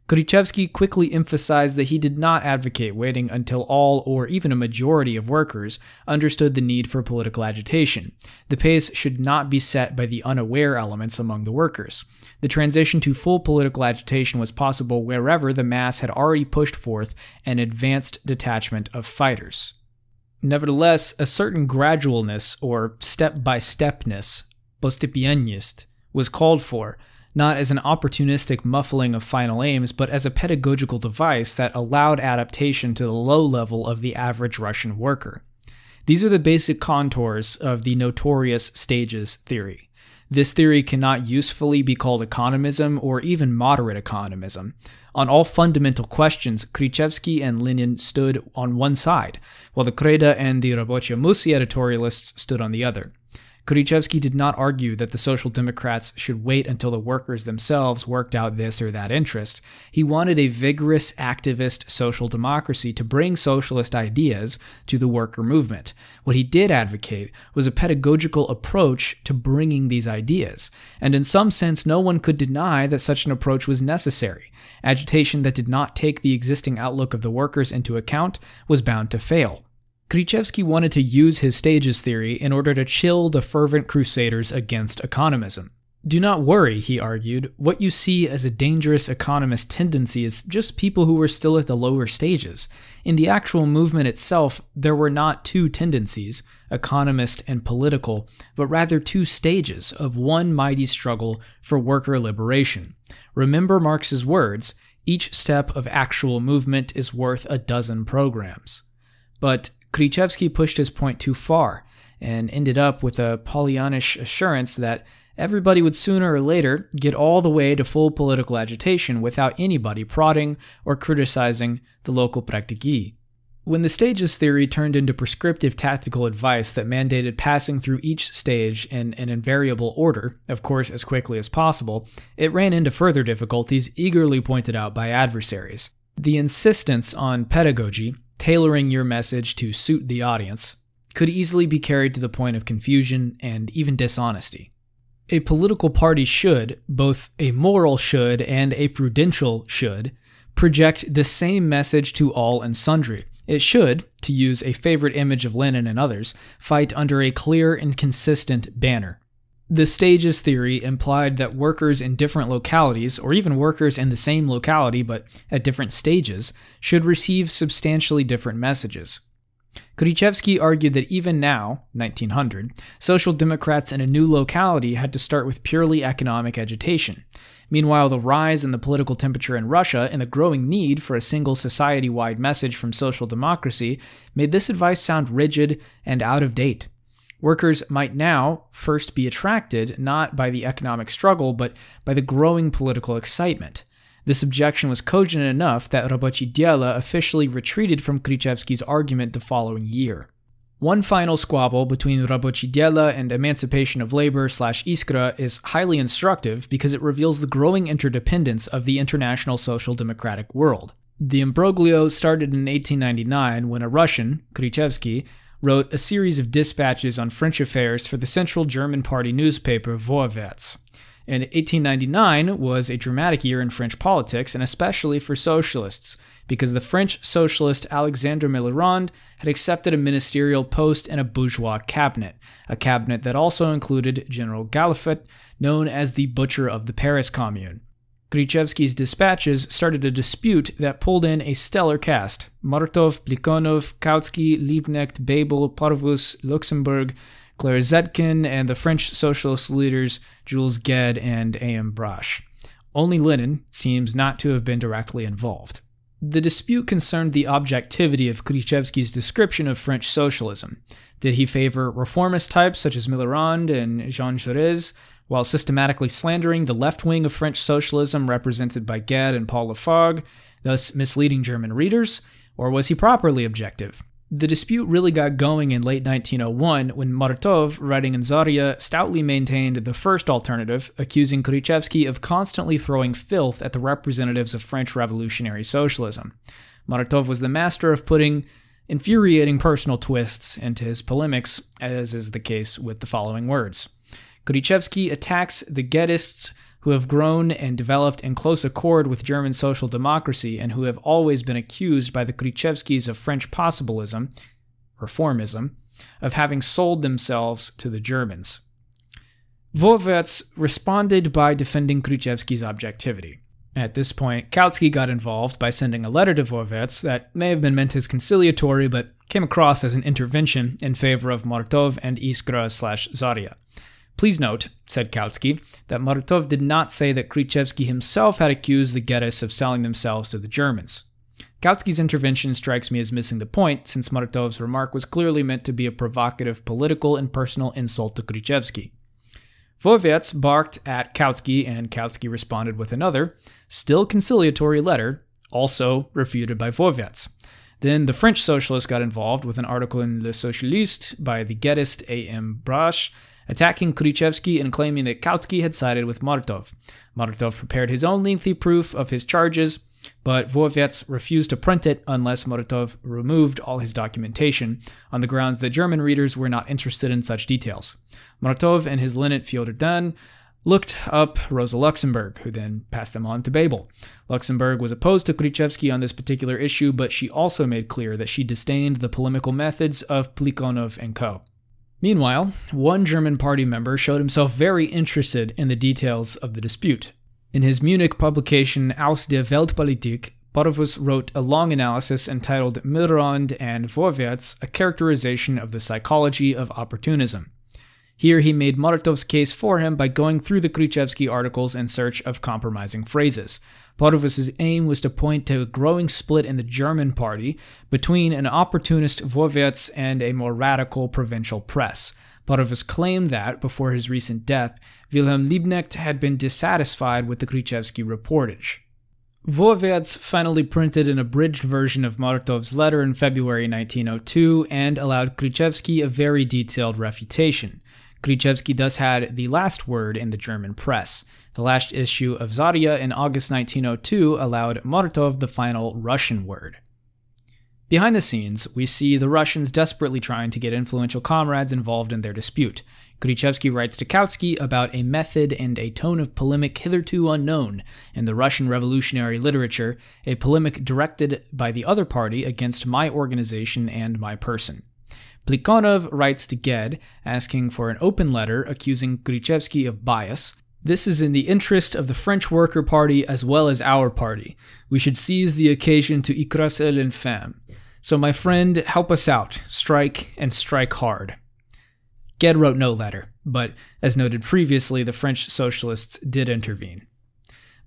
Krychevsky quickly emphasized that he did not advocate waiting until all or even a majority of workers understood the need for political agitation. The pace should not be set by the unaware elements among the workers. The transition to full political agitation was possible wherever the mass had already pushed forth an advanced detachment of fighters. Nevertheless, a certain gradualness or step by stepness, postepienist, was called for not as an opportunistic muffling of final aims, but as a pedagogical device that allowed adaptation to the low level of the average Russian worker. These are the basic contours of the notorious stages theory. This theory cannot usefully be called economism or even moderate economism. On all fundamental questions, Krichevsky and Lenin stood on one side, while the Kreda and the Rabochia editorialists stood on the other. Kurichevsky did not argue that the Social Democrats should wait until the workers themselves worked out this or that interest. He wanted a vigorous activist social democracy to bring socialist ideas to the worker movement. What he did advocate was a pedagogical approach to bringing these ideas, and in some sense, no one could deny that such an approach was necessary. Agitation that did not take the existing outlook of the workers into account was bound to fail. Krichevsky wanted to use his stages theory in order to chill the fervent crusaders against economism. Do not worry, he argued. What you see as a dangerous economist tendency is just people who were still at the lower stages. In the actual movement itself, there were not two tendencies, economist and political, but rather two stages of one mighty struggle for worker liberation. Remember Marx's words each step of actual movement is worth a dozen programs. But Krychevsky pushed his point too far and ended up with a Pollyannish assurance that everybody would sooner or later get all the way to full political agitation without anybody prodding or criticizing the local praktiki. When the stages theory turned into prescriptive tactical advice that mandated passing through each stage in an invariable order, of course as quickly as possible, it ran into further difficulties eagerly pointed out by adversaries. The insistence on pedagogy tailoring your message to suit the audience, could easily be carried to the point of confusion and even dishonesty. A political party should, both a moral should and a prudential should, project the same message to all and sundry. It should, to use a favorite image of Lenin and others, fight under a clear and consistent banner. The stages theory implied that workers in different localities, or even workers in the same locality but at different stages, should receive substantially different messages. Kurichevsky argued that even now, 1900, social democrats in a new locality had to start with purely economic agitation. Meanwhile, the rise in the political temperature in Russia and the growing need for a single society wide message from social democracy made this advice sound rigid and out of date. Workers might now first be attracted not by the economic struggle, but by the growing political excitement. This objection was cogent enough that Roboci Diela officially retreated from Krichevsky's argument the following year. One final squabble between Roboci Diela and Emancipation of Labor slash Iskra is highly instructive because it reveals the growing interdependence of the international social democratic world. The imbroglio started in 1899 when a Russian, Krichevsky wrote a series of dispatches on French affairs for the Central German Party newspaper Vorwärts. And 1899 was a dramatic year in French politics, and especially for socialists, because the French socialist Alexandre Millerand had accepted a ministerial post in a bourgeois cabinet, a cabinet that also included General Gallifet, known as the Butcher of the Paris Commune. Krychevsky's dispatches started a dispute that pulled in a stellar cast Martov, Blikonov, Kautsky, Liebknecht, Babel, Parvus, Luxembourg, Claire Zetkin, and the French socialist leaders Jules Gued and A.M. Brash. Only Lenin seems not to have been directly involved. The dispute concerned the objectivity of Krychevsky's description of French socialism. Did he favor reformist types such as Millerand and Jean Jaurès? while systematically slandering the left wing of French socialism represented by Gad and Paul Lafargue, thus misleading German readers, or was he properly objective? The dispute really got going in late 1901 when Martov, writing in Zarya, stoutly maintained the first alternative, accusing Khrushchevsky of constantly throwing filth at the representatives of French revolutionary socialism. Martov was the master of putting infuriating personal twists into his polemics, as is the case with the following words. Gorichevsky attacks the Gettists, who have grown and developed in close accord with German social democracy and who have always been accused by the Krichevskis of French possibilism, reformism, of having sold themselves to the Germans. Vorwärts responded by defending Krichevsky's objectivity. At this point, Kautsky got involved by sending a letter to Vorwärts that may have been meant as conciliatory but came across as an intervention in favor of Martov and Iskra slash Zarya. Please note, said Kautsky, that Marutov did not say that Krychevsky himself had accused the Geras of selling themselves to the Germans. Kautsky's intervention strikes me as missing the point, since Marutov's remark was clearly meant to be a provocative political and personal insult to Krychevsky. Voivets barked at Kautsky, and Kautsky responded with another, still conciliatory letter, also refuted by Voivets. Then the French socialist got involved with an article in Le Socialiste by the Gettist A.M. Brash attacking Krichevsky and claiming that Kautsky had sided with Martov. Martov prepared his own lengthy proof of his charges, but Voivets refused to print it unless Martov removed all his documentation, on the grounds that German readers were not interested in such details. Martov and his linnet Fyodor Dan looked up Rosa Luxemburg, who then passed them on to Babel. Luxemburg was opposed to Krichevsky on this particular issue, but she also made clear that she disdained the polemical methods of Plikonov and co. Meanwhile, one German party member showed himself very interested in the details of the dispute. In his Munich publication Aus der Weltpolitik, Barfus wrote a long analysis entitled Mitterrand and Vorwärts, a characterization of the psychology of opportunism. Here he made Molotov's case for him by going through the Krichevsky articles in search of compromising phrases. Bordovis's aim was to point to a growing split in the German party between an opportunist Vorwärts and a more radical provincial press. Bordovis claimed that, before his recent death, Wilhelm Liebknecht had been dissatisfied with the Krichevsky reportage. Vorwärts finally printed an abridged version of Maratov's letter in February 1902 and allowed Krichevsky a very detailed refutation. Krichevsky thus had the last word in the German press. The last issue of Zarya in August 1902 allowed Morotov the final Russian word. Behind the scenes, we see the Russians desperately trying to get influential comrades involved in their dispute. Grichevsky writes to Kautsky about a method and a tone of polemic hitherto unknown in the Russian revolutionary literature, a polemic directed by the other party against my organization and my person. Plikonov writes to Ged, asking for an open letter accusing Grichevsky of bias, this is in the interest of the French Worker Party as well as our party. We should seize the occasion to écraser l'infâme. So, my friend, help us out. Strike and strike hard. Ged wrote no letter, but as noted previously, the French socialists did intervene.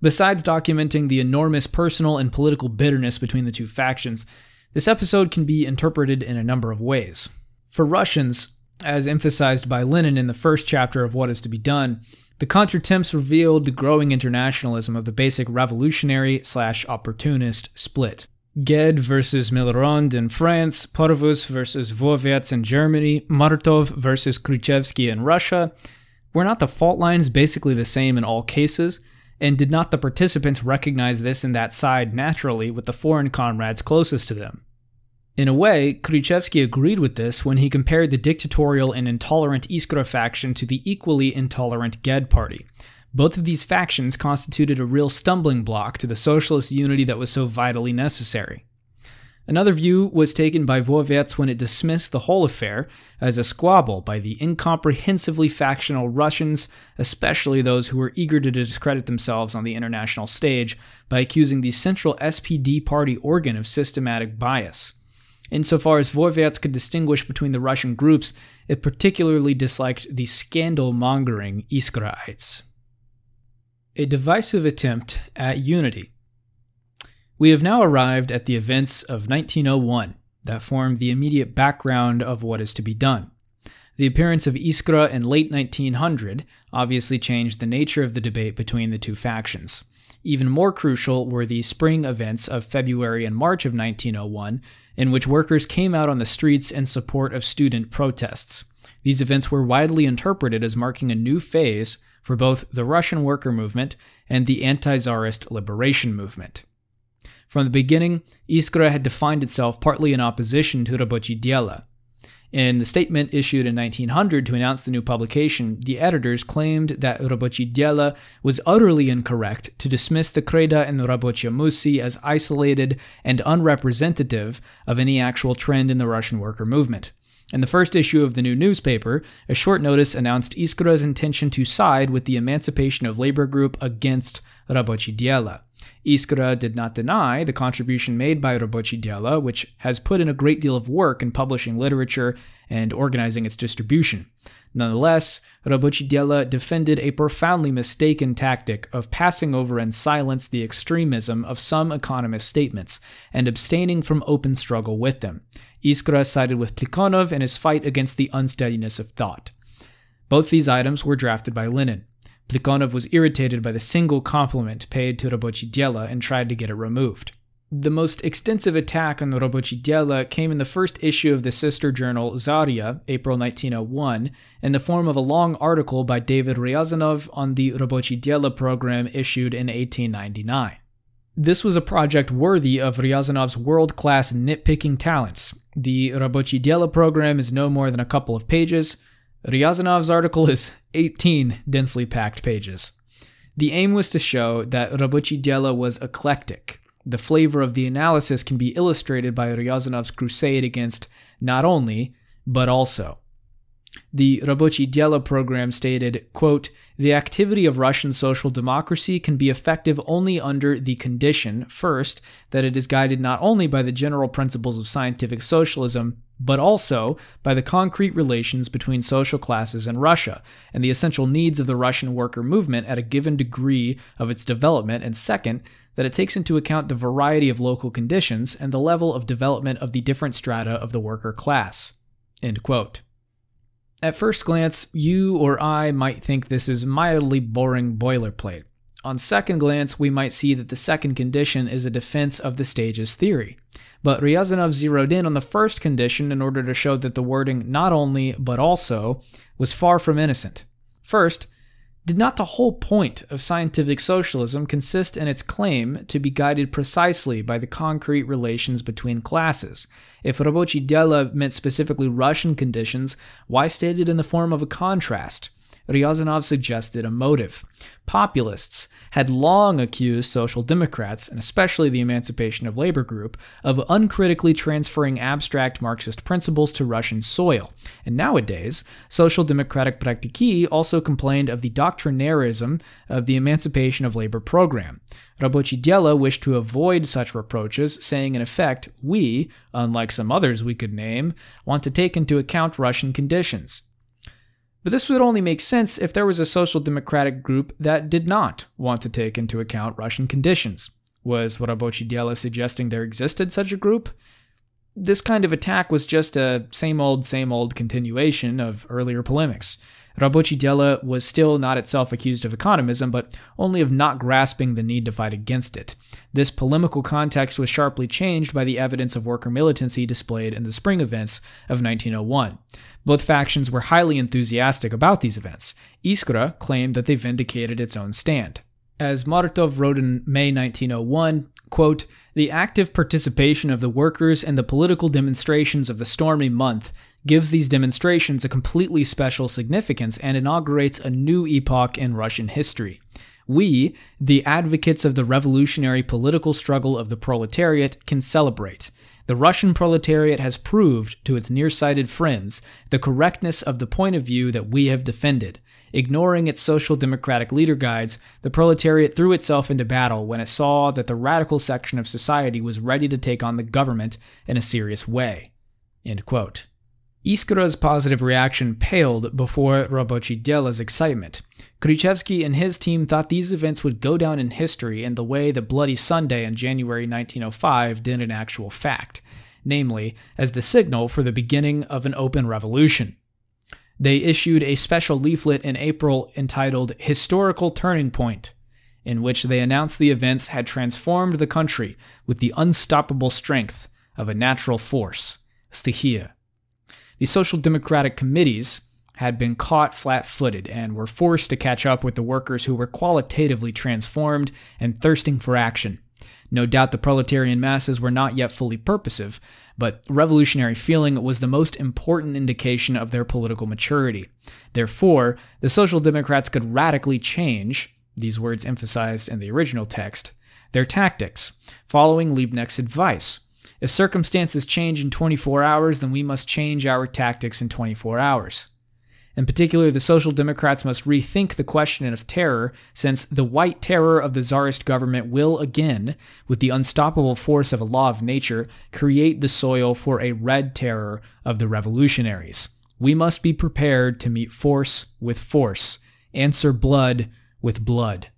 Besides documenting the enormous personal and political bitterness between the two factions, this episode can be interpreted in a number of ways. For Russians, as emphasized by Lenin in the first chapter of What Is to Be Done, the contretemps revealed the growing internationalism of the basic revolutionary slash opportunist split. Ged versus Millerand in France, Parvus versus Vorwärts in Germany, Martov versus Khrushchevsky in Russia. Were not the fault lines basically the same in all cases? And did not the participants recognize this and that side naturally with the foreign comrades closest to them? In a way, Khrushchevsky agreed with this when he compared the dictatorial and intolerant Iskra faction to the equally intolerant Ged party. Both of these factions constituted a real stumbling block to the socialist unity that was so vitally necessary. Another view was taken by Vorwärts when it dismissed the whole affair as a squabble by the incomprehensively factional Russians, especially those who were eager to discredit themselves on the international stage by accusing the central SPD party organ of systematic bias. Insofar as Vorwärts could distinguish between the Russian groups, it particularly disliked the scandal mongering Iskraites. A divisive attempt at unity. We have now arrived at the events of 1901 that form the immediate background of what is to be done. The appearance of Iskra in late 1900 obviously changed the nature of the debate between the two factions. Even more crucial were the spring events of February and March of 1901 in which workers came out on the streets in support of student protests. These events were widely interpreted as marking a new phase for both the Russian worker movement and the anti czarist liberation movement. From the beginning, Iskra had defined itself partly in opposition to Rabochidela, in the statement issued in 1900 to announce the new publication, the editors claimed that Robocidiela was utterly incorrect to dismiss the Kreda and the Rabocia Musi as isolated and unrepresentative of any actual trend in the Russian worker movement. In the first issue of the new newspaper, a short notice announced Iskra's intention to side with the emancipation of labor group against Rabochidiela. Iskra did not deny the contribution made by Roboci Diala, which has put in a great deal of work in publishing literature and organizing its distribution. Nonetheless, Roboci Diala defended a profoundly mistaken tactic of passing over and silence the extremism of some economist statements and abstaining from open struggle with them. Iskra sided with Plikonov in his fight against the unsteadiness of thought. Both these items were drafted by Lenin. Plekhanov was irritated by the single compliment paid to Robochidiela and tried to get it removed. The most extensive attack on Robochidiela came in the first issue of the sister journal Zarya, April 1901, in the form of a long article by David Ryazanov on the Robochidiela program issued in 1899. This was a project worthy of Ryazanov's world class nitpicking talents. The Rabochidiela program is no more than a couple of pages, Ryazanov's article is 18 densely packed pages. The aim was to show that Rabuchi Della was eclectic. The flavor of the analysis can be illustrated by Ryazanov's crusade against not only, but also. The Rabuchi Della program stated, quote, The activity of Russian social democracy can be effective only under the condition, first, that it is guided not only by the general principles of scientific socialism, but also by the concrete relations between social classes in Russia and the essential needs of the Russian worker movement at a given degree of its development, and second, that it takes into account the variety of local conditions and the level of development of the different strata of the worker class. At first glance, you or I might think this is mildly boring boilerplate. On second glance, we might see that the second condition is a defense of the stages theory. But Ryazanov zeroed in on the first condition in order to show that the wording not only, but also, was far from innocent. First, did not the whole point of scientific socialism consist in its claim to be guided precisely by the concrete relations between classes? If Robochi Dela meant specifically Russian conditions, why state it in the form of a contrast? Ryazanov suggested a motive. Populists had long accused social democrats, and especially the Emancipation of Labor Group, of uncritically transferring abstract Marxist principles to Russian soil. And nowadays, social democratic praktiki also complained of the doctrinairism of the Emancipation of Labor program. Rabochi wished to avoid such reproaches, saying in effect, we, unlike some others we could name, want to take into account Russian conditions. But this would only make sense if there was a social democratic group that did not want to take into account Russian conditions. Was Warabochi Diela suggesting there existed such a group? This kind of attack was just a same old, same old continuation of earlier polemics. Rabochi Della was still not itself accused of economism, but only of not grasping the need to fight against it. This polemical context was sharply changed by the evidence of worker militancy displayed in the spring events of 1901. Both factions were highly enthusiastic about these events. Iskra claimed that they vindicated its own stand. As Martov wrote in May 1901, quote, the active participation of the workers in the political demonstrations of the stormy month gives these demonstrations a completely special significance and inaugurates a new epoch in Russian history. We, the advocates of the revolutionary political struggle of the proletariat, can celebrate. The Russian proletariat has proved to its nearsighted friends the correctness of the point of view that we have defended. Ignoring its social democratic leader guides, the proletariat threw itself into battle when it saw that the radical section of society was ready to take on the government in a serious way. End quote. Iskra's positive reaction paled before Robochidela's excitement. Krichevsky and his team thought these events would go down in history in the way the Bloody Sunday in January 1905 did in actual fact, namely, as the signal for the beginning of an open revolution. They issued a special leaflet in April entitled Historical Turning Point, in which they announced the events had transformed the country with the unstoppable strength of a natural force, Stihia. The Social Democratic committees had been caught flat-footed and were forced to catch up with the workers who were qualitatively transformed and thirsting for action. No doubt the proletarian masses were not yet fully purposive, but revolutionary feeling was the most important indication of their political maturity. Therefore, the Social Democrats could radically change, these words emphasized in the original text, their tactics, following Liebknecht's advice. If circumstances change in 24 hours, then we must change our tactics in 24 hours. In particular, the Social Democrats must rethink the question of terror, since the white terror of the czarist government will again, with the unstoppable force of a law of nature, create the soil for a red terror of the revolutionaries. We must be prepared to meet force with force, answer blood with blood.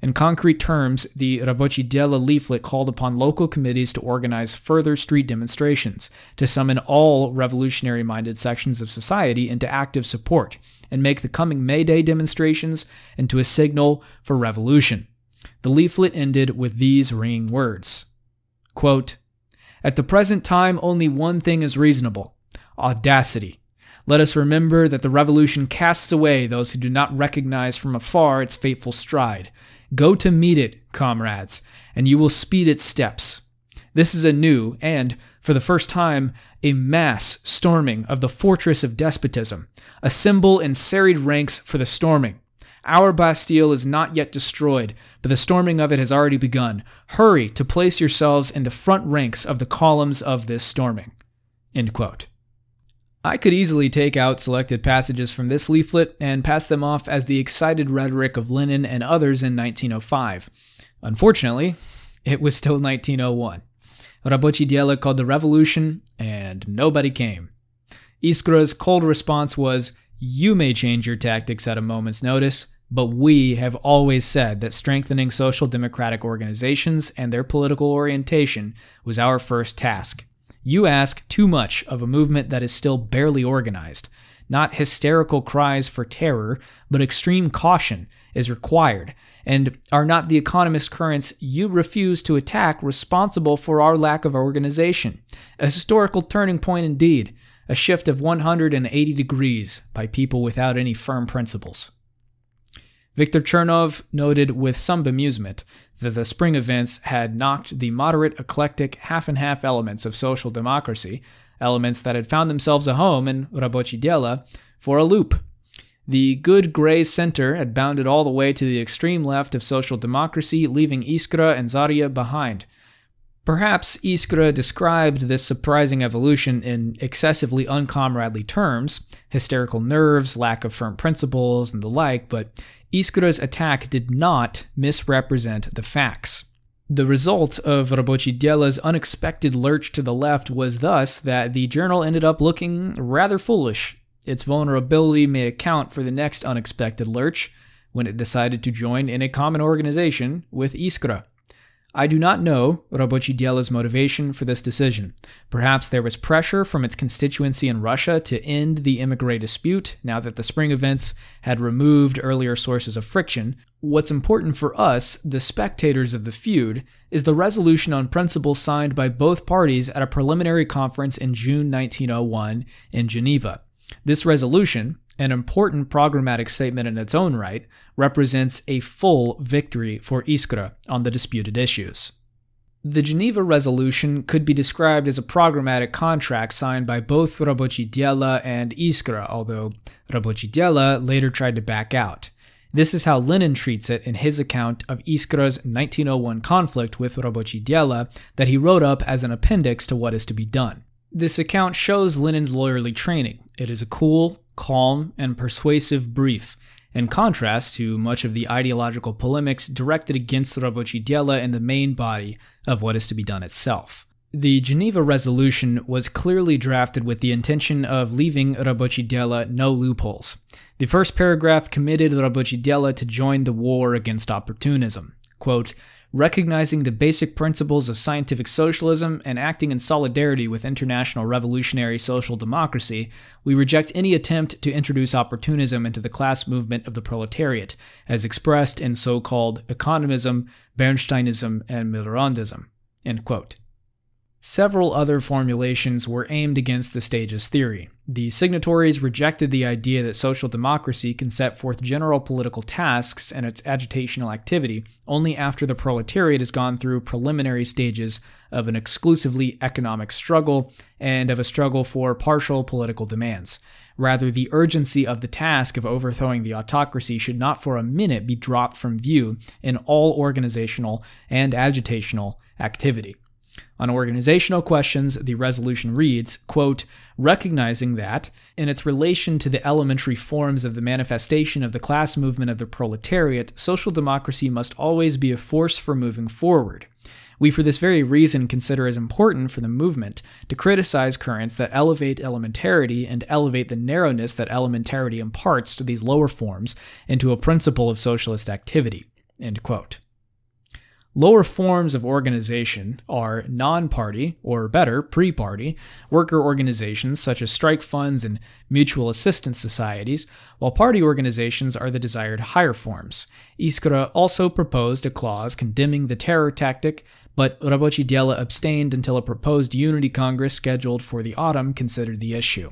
In concrete terms, the Raboci Dela leaflet called upon local committees to organize further street demonstrations, to summon all revolutionary-minded sections of society into active support, and make the coming May Day demonstrations into a signal for revolution. The leaflet ended with these ringing words. Quote, At the present time, only one thing is reasonable, audacity. Let us remember that the revolution casts away those who do not recognize from afar its fateful stride, Go to meet it, comrades, and you will speed its steps. This is a new and, for the first time, a mass storming of the fortress of despotism, a symbol in serried ranks for the storming. Our Bastille is not yet destroyed, but the storming of it has already begun. Hurry to place yourselves in the front ranks of the columns of this storming. I could easily take out selected passages from this leaflet and pass them off as the excited rhetoric of Lenin and others in 1905. Unfortunately, it was still 1901. Rabochi Diela called the revolution, and nobody came. Iskra's cold response was, You may change your tactics at a moment's notice, but we have always said that strengthening social democratic organizations and their political orientation was our first task. You ask too much of a movement that is still barely organized. Not hysterical cries for terror, but extreme caution is required. And are not the economist currents you refuse to attack responsible for our lack of organization? A historical turning point indeed, a shift of 180 degrees by people without any firm principles. Viktor Chernov noted with some bemusement that the spring events had knocked the moderate, eclectic, half and half elements of social democracy, elements that had found themselves a home in Rabocidiela, for a loop. The good gray center had bounded all the way to the extreme left of social democracy, leaving Iskra and Zarya behind. Perhaps Iskra described this surprising evolution in excessively uncomradely terms hysterical nerves, lack of firm principles, and the like, but Iskra's attack did not misrepresent the facts. The result of Della's unexpected lurch to the left was thus that the journal ended up looking rather foolish. Its vulnerability may account for the next unexpected lurch when it decided to join in a common organization with Iskra. I do not know Robochi Diela's motivation for this decision. Perhaps there was pressure from its constituency in Russia to end the emigre dispute now that the spring events had removed earlier sources of friction. What's important for us, the spectators of the feud, is the resolution on principle signed by both parties at a preliminary conference in June 1901 in Geneva. This resolution, an important programmatic statement in its own right, represents a full victory for Iskra on the disputed issues. The Geneva Resolution could be described as a programmatic contract signed by both Raboci and Iskra, although Raboci later tried to back out. This is how Lenin treats it in his account of Iskra's 1901 conflict with Raboci that he wrote up as an appendix to what is to be done. This account shows Lenin's lawyerly training. It is a cool, calm, and persuasive brief, in contrast to much of the ideological polemics directed against Rabocidiella and the main body of what is to be done itself. The Geneva Resolution was clearly drafted with the intention of leaving Rabocidiella no loopholes. The first paragraph committed Rabocidiella to join the war against opportunism. Quote, recognizing the basic principles of scientific socialism and acting in solidarity with international revolutionary social democracy, we reject any attempt to introduce opportunism into the class movement of the proletariat, as expressed in so called economism, Bernsteinism, and Millerandism. Several other formulations were aimed against the stages theory. The signatories rejected the idea that social democracy can set forth general political tasks and its agitational activity only after the proletariat has gone through preliminary stages of an exclusively economic struggle and of a struggle for partial political demands. Rather, the urgency of the task of overthrowing the autocracy should not for a minute be dropped from view in all organizational and agitational activity. On organizational questions, the resolution reads, quote, recognizing that, in its relation to the elementary forms of the manifestation of the class movement of the proletariat, social democracy must always be a force for moving forward. We, for this very reason, consider as important for the movement to criticize currents that elevate elementarity and elevate the narrowness that elementarity imparts to these lower forms into a principle of socialist activity. End quote. Lower forms of organization are non party, or better, pre party, worker organizations such as strike funds and mutual assistance societies, while party organizations are the desired higher forms. Iskra also proposed a clause condemning the terror tactic, but Rabochi Rabochidiela abstained until a proposed unity congress scheduled for the autumn considered the issue.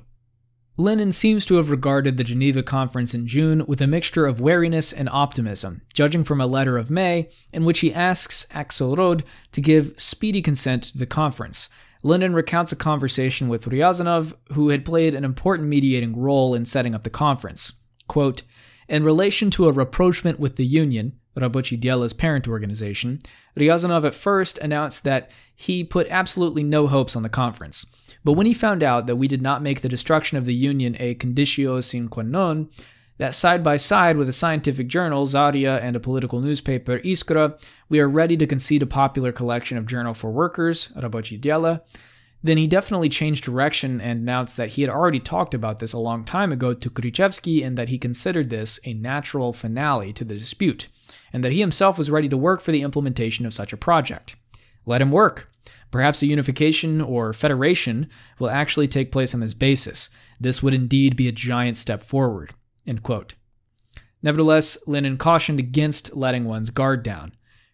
Lenin seems to have regarded the Geneva Conference in June with a mixture of wariness and optimism, judging from a letter of May in which he asks Axelrod to give speedy consent to the conference. Lenin recounts a conversation with Ryazanov, who had played an important mediating role in setting up the conference. Quote, in relation to a rapprochement with the Union, Rabochi Diela's parent organization, Ryazanov at first announced that he put absolutely no hopes on the conference. But when he found out that we did not make the destruction of the Union a conditio sine qua non, that side by side with a scientific journal, Zaria, and a political newspaper, Iskra, we are ready to concede a popular collection of journal for workers, Rabochi Diela, then he definitely changed direction and announced that he had already talked about this a long time ago to Krychevsky and that he considered this a natural finale to the dispute, and that he himself was ready to work for the implementation of such a project. Let him work. Perhaps a unification or federation will actually take place on this basis. This would indeed be a giant step forward. Nevertheless, Lenin cautioned against letting one's guard down.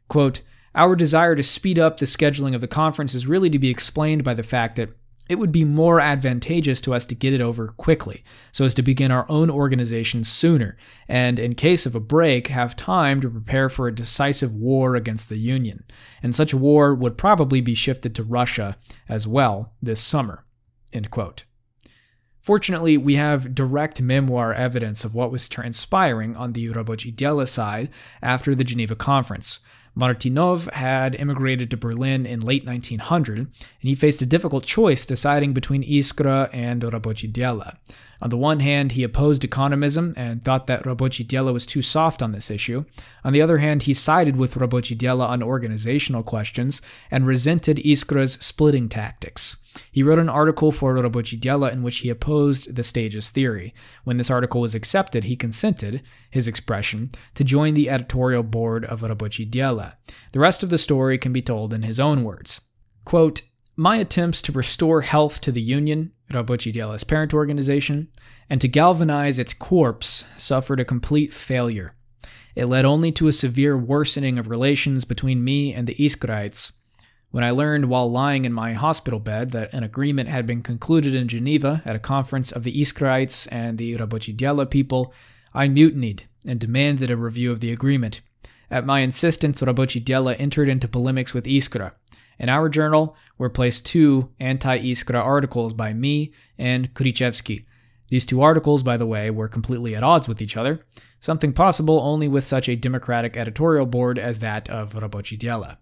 Quote, Our desire to speed up the scheduling of the conference is really to be explained by the fact that it would be more advantageous to us to get it over quickly so as to begin our own organization sooner, and in case of a break, have time to prepare for a decisive war against the Union. And such a war would probably be shifted to Russia as well this summer. Fortunately, we have direct memoir evidence of what was transpiring on the Roboci Dela side after the Geneva Conference. Martinov had immigrated to Berlin in late 1900, and he faced a difficult choice deciding between Iskra and Rabochi Diela. On the one hand, he opposed economism and thought that Rabochi Diela was too soft on this issue. On the other hand, he sided with Rabochi Diela on organizational questions and resented Iskra's splitting tactics. He wrote an article for Roboci Diala in which he opposed the stages theory. When this article was accepted, he consented, his expression, to join the editorial board of Roboci Diala. The rest of the story can be told in his own words. Quote, my attempts to restore health to the Union, Rabuchi Diala's parent organization, and to galvanize its corpse suffered a complete failure. It led only to a severe worsening of relations between me and the Iskraites. When I learned while lying in my hospital bed that an agreement had been concluded in Geneva at a conference of the Iskraites and the Rabochidiala people, I mutinied and demanded a review of the agreement. At my insistence, Rabochidiala entered into polemics with Iskra. In our journal were placed two anti-Iskra articles by me and Krichevsky. These two articles, by the way, were completely at odds with each other, something possible only with such a democratic editorial board as that of Rabochidiala.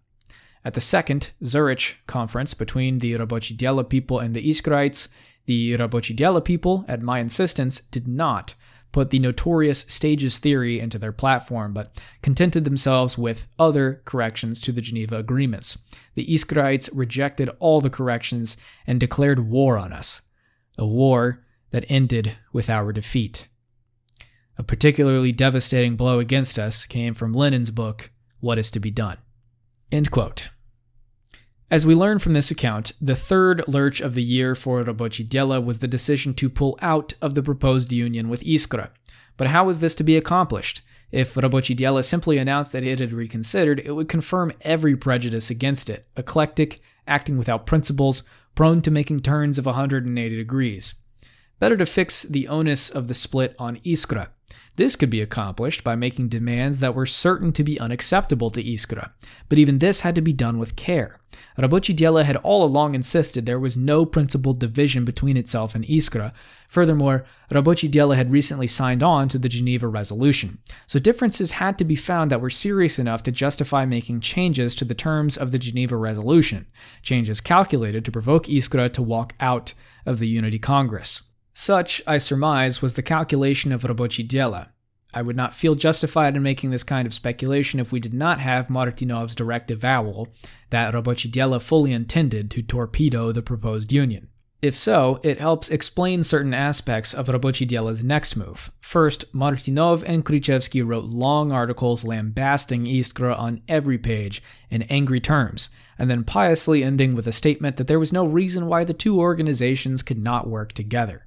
At the second Zurich conference between the Raboci della people and the Iskrites, the Raboci della people, at my insistence, did not put the notorious stages theory into their platform, but contented themselves with other corrections to the Geneva agreements. The Iskrites rejected all the corrections and declared war on us, a war that ended with our defeat. A particularly devastating blow against us came from Lenin's book, What is to be Done. End quote. As we learn from this account, the third lurch of the year for della was the decision to pull out of the proposed union with Iskra. But how was this to be accomplished? If della simply announced that it had reconsidered, it would confirm every prejudice against it eclectic, acting without principles, prone to making turns of 180 degrees better to fix the onus of the split on Iskra. This could be accomplished by making demands that were certain to be unacceptable to Iskra, but even this had to be done with care. Rabochi Diela had all along insisted there was no principled division between itself and Iskra. Furthermore, Rabochi Diela had recently signed on to the Geneva Resolution, so differences had to be found that were serious enough to justify making changes to the terms of the Geneva Resolution, changes calculated to provoke Iskra to walk out of the Unity Congress. Such, I surmise, was the calculation of Robochidiela. I would not feel justified in making this kind of speculation if we did not have Martinov's direct avowal that Robochidiela fully intended to torpedo the proposed union. If so, it helps explain certain aspects of Robochidiela's next move. First, Martinov and Krychevsky wrote long articles lambasting Iskra on every page in angry terms, and then piously ending with a statement that there was no reason why the two organizations could not work together.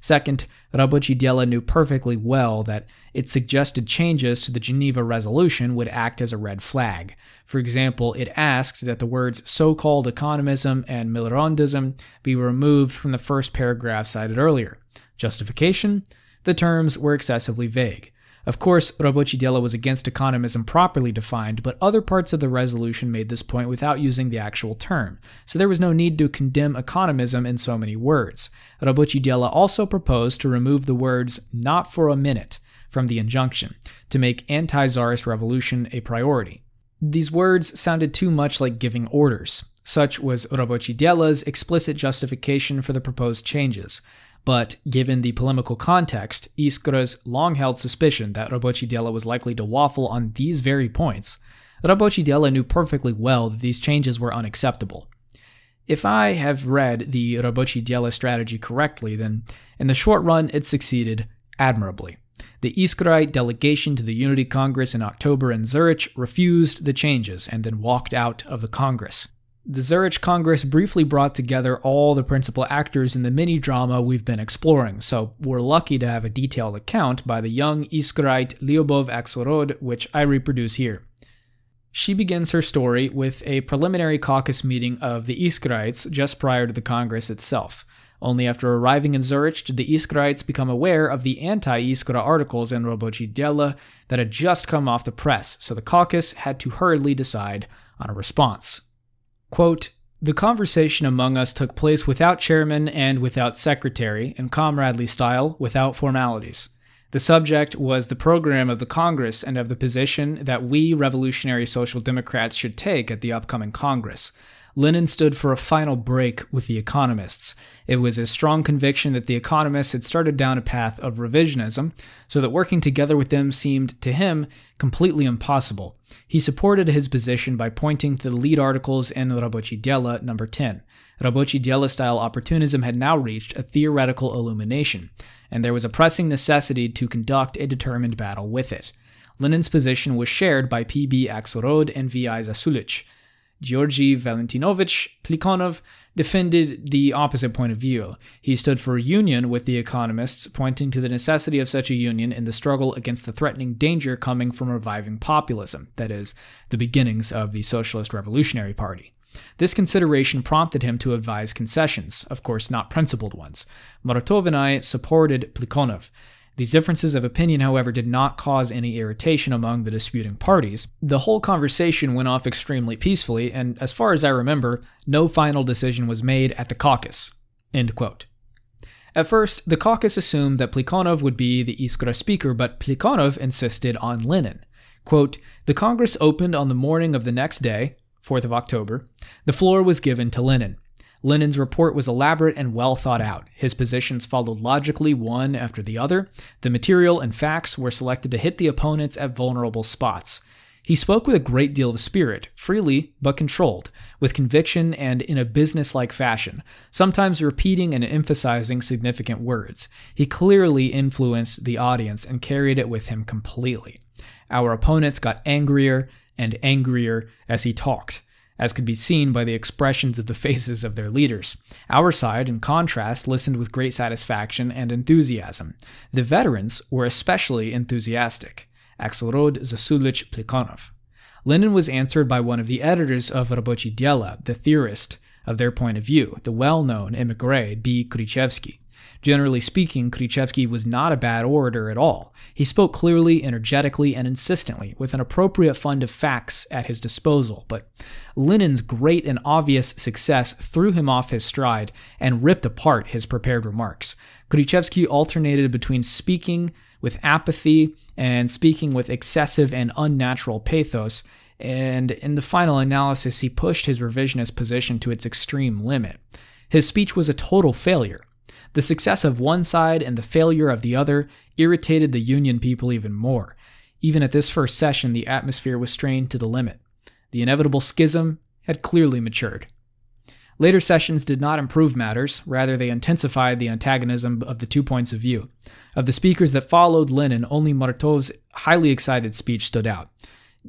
Second, della knew perfectly well that its suggested changes to the Geneva Resolution would act as a red flag. For example, it asked that the words so called economism and Millerandism be removed from the first paragraph cited earlier. Justification? The terms were excessively vague. Of course, Raboci Dela was against economism properly defined, but other parts of the resolution made this point without using the actual term, so there was no need to condemn economism in so many words. Raboci Dela also proposed to remove the words not for a minute from the injunction to make anti czarist revolution a priority. These words sounded too much like giving orders. Such was Robocci Dela's explicit justification for the proposed changes but given the polemical context, Iskra's long held suspicion that Rabochi Della was likely to waffle on these very points, Rabochi Della knew perfectly well that these changes were unacceptable. If I have read the Rabochi Della strategy correctly, then in the short run it succeeded admirably. The Iskraite delegation to the Unity Congress in October in Zurich refused the changes and then walked out of the Congress. The Zurich Congress briefly brought together all the principal actors in the mini drama we've been exploring, so we're lucky to have a detailed account by the young Iskraite Lyubov Axelrod, which I reproduce here. She begins her story with a preliminary caucus meeting of the Iskraites just prior to the Congress itself. Only after arriving in Zurich did the Iskraites become aware of the anti Iskra articles in Roboci Della that had just come off the press, so the caucus had to hurriedly decide on a response. Quote, the conversation among us took place without chairman and without secretary, in comradely style, without formalities. The subject was the program of the Congress and of the position that we revolutionary social democrats should take at the upcoming Congress. Lenin stood for a final break with the economists. It was his strong conviction that the economists had started down a path of revisionism, so that working together with them seemed, to him, completely impossible. He supported his position by pointing to the lead articles in Rabochi Dela number 10. Rabochi Dela style opportunism had now reached a theoretical illumination, and there was a pressing necessity to conduct a determined battle with it. Lenin's position was shared by P.B. Axelrod and V.I. Zasulich, Georgy Valentinovich Plikhanov defended the opposite point of view. He stood for union with the economists, pointing to the necessity of such a union in the struggle against the threatening danger coming from reviving populism, that is, the beginnings of the Socialist Revolutionary Party. This consideration prompted him to advise concessions, of course not principled ones. Maratov and I supported Plikhanov. These differences of opinion, however, did not cause any irritation among the disputing parties. The whole conversation went off extremely peacefully, and as far as I remember, no final decision was made at the caucus. At first, the caucus assumed that Plekhanov would be the Iskra speaker, but Plekhanov insisted on Lenin. Quote, the Congress opened on the morning of the next day, 4th of October. The floor was given to Lenin. Lenin's report was elaborate and well thought out. His positions followed logically one after the other. The material and facts were selected to hit the opponents at vulnerable spots. He spoke with a great deal of spirit, freely but controlled, with conviction and in a businesslike fashion, sometimes repeating and emphasizing significant words. He clearly influenced the audience and carried it with him completely. Our opponents got angrier and angrier as he talked as could be seen by the expressions of the faces of their leaders. Our side, in contrast, listened with great satisfaction and enthusiasm. The veterans were especially enthusiastic. Axelrod Zasulich Plikonov. Lenin was answered by one of the editors of Rabochi Dela, the theorist, of their point of view, the well known emigre B. Krichevsky. Generally speaking, Krychevsky was not a bad orator at all. He spoke clearly, energetically, and insistently, with an appropriate fund of facts at his disposal, but Lenin's great and obvious success threw him off his stride and ripped apart his prepared remarks. Krychevsky alternated between speaking with apathy and speaking with excessive and unnatural pathos, and in the final analysis, he pushed his revisionist position to its extreme limit. His speech was a total failure. The success of one side and the failure of the other irritated the Union people even more. Even at this first session, the atmosphere was strained to the limit. The inevitable schism had clearly matured. Later sessions did not improve matters, rather, they intensified the antagonism of the two points of view. Of the speakers that followed Lenin, only Martov's highly excited speech stood out.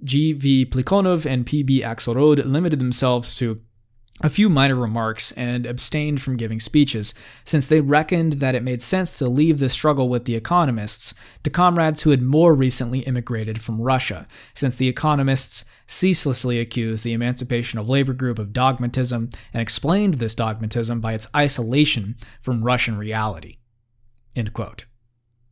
G. V. Plikonov and P. B. Axelrod limited themselves to a few minor remarks and abstained from giving speeches, since they reckoned that it made sense to leave the struggle with the economists to comrades who had more recently immigrated from Russia, since the economists ceaselessly accused the Emancipation of Labor group of dogmatism and explained this dogmatism by its isolation from Russian reality.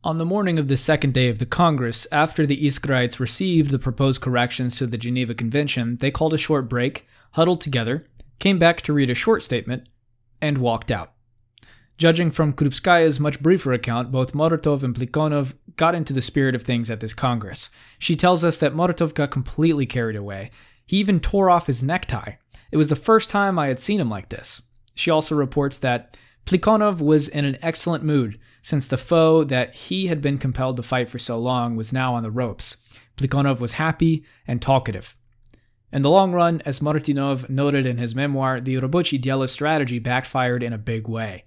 On the morning of the second day of the Congress, after the Iskraites received the proposed corrections to the Geneva Convention, they called a short break, huddled together, came back to read a short statement, and walked out. Judging from Krupskaya's much briefer account, both Morotov and Plikonov got into the spirit of things at this Congress. She tells us that Morotov got completely carried away. He even tore off his necktie. It was the first time I had seen him like this. She also reports that Plikonov was in an excellent mood, since the foe that he had been compelled to fight for so long was now on the ropes. Plikonov was happy and talkative. In the long run, as Martinov noted in his memoir, the Robochi Dielo strategy backfired in a big way.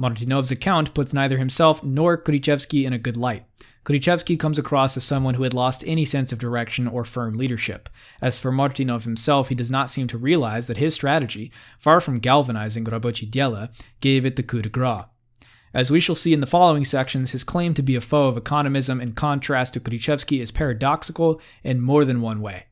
Martinov's account puts neither himself nor Krychevsky in a good light. Krychevsky comes across as someone who had lost any sense of direction or firm leadership. As for Martinov himself, he does not seem to realize that his strategy, far from galvanizing Rabochi Diela, gave it the coup de grace. As we shall see in the following sections, his claim to be a foe of economism in contrast to Krychevsky is paradoxical in more than one way.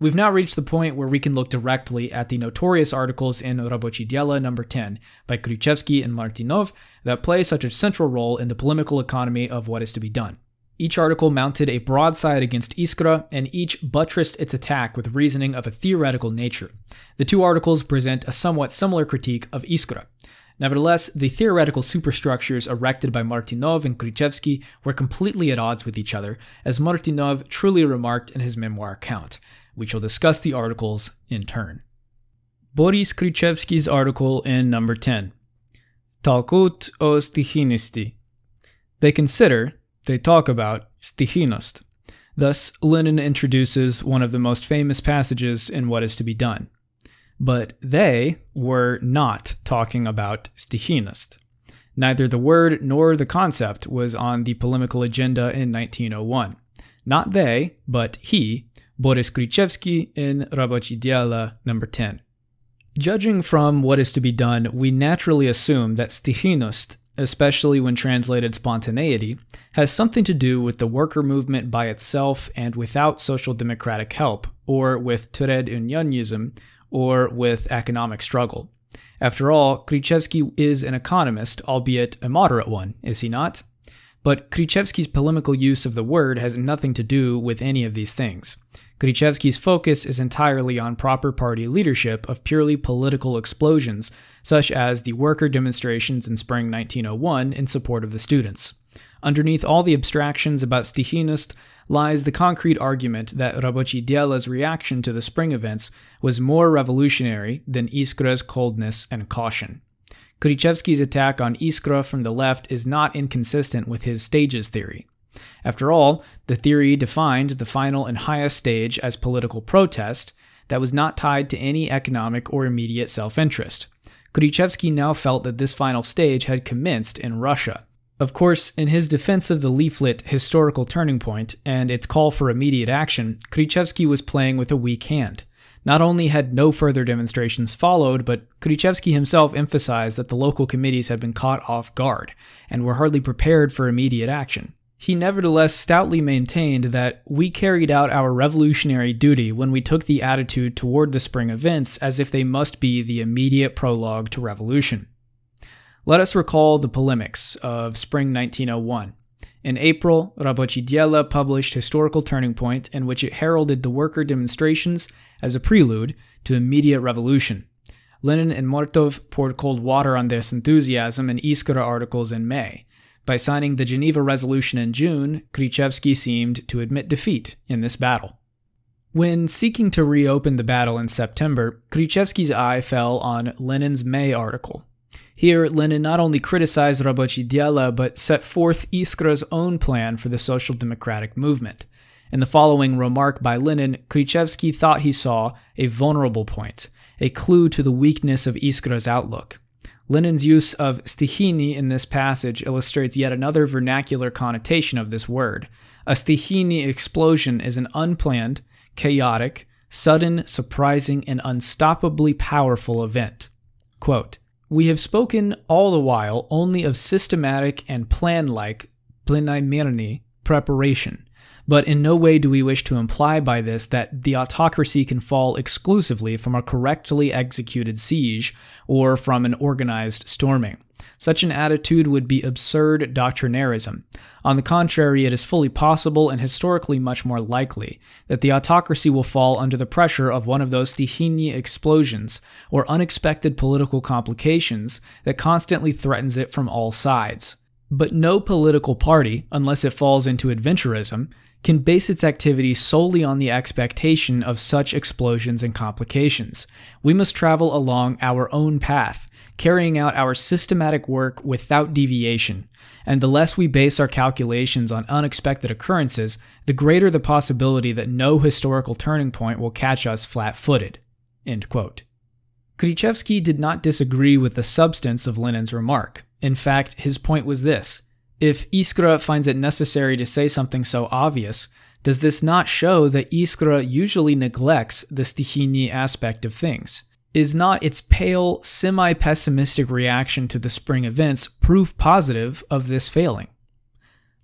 We've now reached the point where we can look directly at the notorious articles in Rabochi Diela number 10 by Krychevsky and Martinov that play such a central role in the polemical economy of what is to be done. Each article mounted a broadside against Iskra, and each buttressed its attack with reasoning of a theoretical nature. The two articles present a somewhat similar critique of Iskra. Nevertheless, the theoretical superstructures erected by Martinov and Krychevsky were completely at odds with each other, as Martinov truly remarked in his memoir account. We shall discuss the articles in turn. Boris Krychevsky's article in number 10 Talkut o stichinisti. They consider, they talk about, stichinost. Thus, Lenin introduces one of the most famous passages in What is to be Done. But they were not talking about stichinost. Neither the word nor the concept was on the polemical agenda in 1901. Not they, but he, Boris Krichevsky in Rabochidiala number 10. Judging from what is to be done, we naturally assume that stichinost, especially when translated spontaneity, has something to do with the worker movement by itself and without social democratic help, or with Tured Unionism, or with economic struggle. After all, Krichevsky is an economist, albeit a moderate one, is he not? But Krichevsky's polemical use of the word has nothing to do with any of these things. Grichevsky's focus is entirely on proper party leadership of purely political explosions, such as the worker demonstrations in spring 1901 in support of the students. Underneath all the abstractions about Stihinist lies the concrete argument that Rabochi Diela's reaction to the spring events was more revolutionary than Iskra's coldness and caution. Krychevsky's attack on Iskra from the left is not inconsistent with his stages theory. After all, the theory defined the final and highest stage as political protest that was not tied to any economic or immediate self interest. Khrushchevsky now felt that this final stage had commenced in Russia. Of course, in his defense of the leaflet Historical Turning Point and its call for immediate action, Khrushchevsky was playing with a weak hand. Not only had no further demonstrations followed, but Khrushchevsky himself emphasized that the local committees had been caught off guard and were hardly prepared for immediate action. He nevertheless stoutly maintained that we carried out our revolutionary duty when we took the attitude toward the spring events as if they must be the immediate prologue to revolution. Let us recall the polemics of spring 1901. In April, Rabochidiela published Historical Turning Point, in which it heralded the worker demonstrations as a prelude to immediate revolution. Lenin and Mortov poured cold water on this enthusiasm in Iskra articles in May. By signing the Geneva Resolution in June, Krychevsky seemed to admit defeat in this battle. When seeking to reopen the battle in September, Krychevsky's eye fell on Lenin's May article. Here, Lenin not only criticized Rabochidiela, but set forth Iskra's own plan for the social democratic movement. In the following remark by Lenin, Krychevsky thought he saw a vulnerable point, a clue to the weakness of Iskra's outlook. Lenin's use of stihini in this passage illustrates yet another vernacular connotation of this word. A stihini explosion is an unplanned, chaotic, sudden, surprising, and unstoppably powerful event. Quote, we have spoken all the while only of systematic and plan like plenimirni preparation, but in no way do we wish to imply by this that the autocracy can fall exclusively from a correctly executed siege or from an organized storming. Such an attitude would be absurd doctrinairism. On the contrary, it is fully possible and historically much more likely that the autocracy will fall under the pressure of one of those Tihini explosions or unexpected political complications that constantly threatens it from all sides. But no political party, unless it falls into adventurism, can base its activity solely on the expectation of such explosions and complications. We must travel along our own path, carrying out our systematic work without deviation. And the less we base our calculations on unexpected occurrences, the greater the possibility that no historical turning point will catch us flat footed. Khrushchevsky did not disagree with the substance of Lenin's remark. In fact, his point was this if Iskra finds it necessary to say something so obvious, does this not show that Iskra usually neglects the Stihini aspect of things? Is not its pale, semi pessimistic reaction to the spring events proof positive of this failing?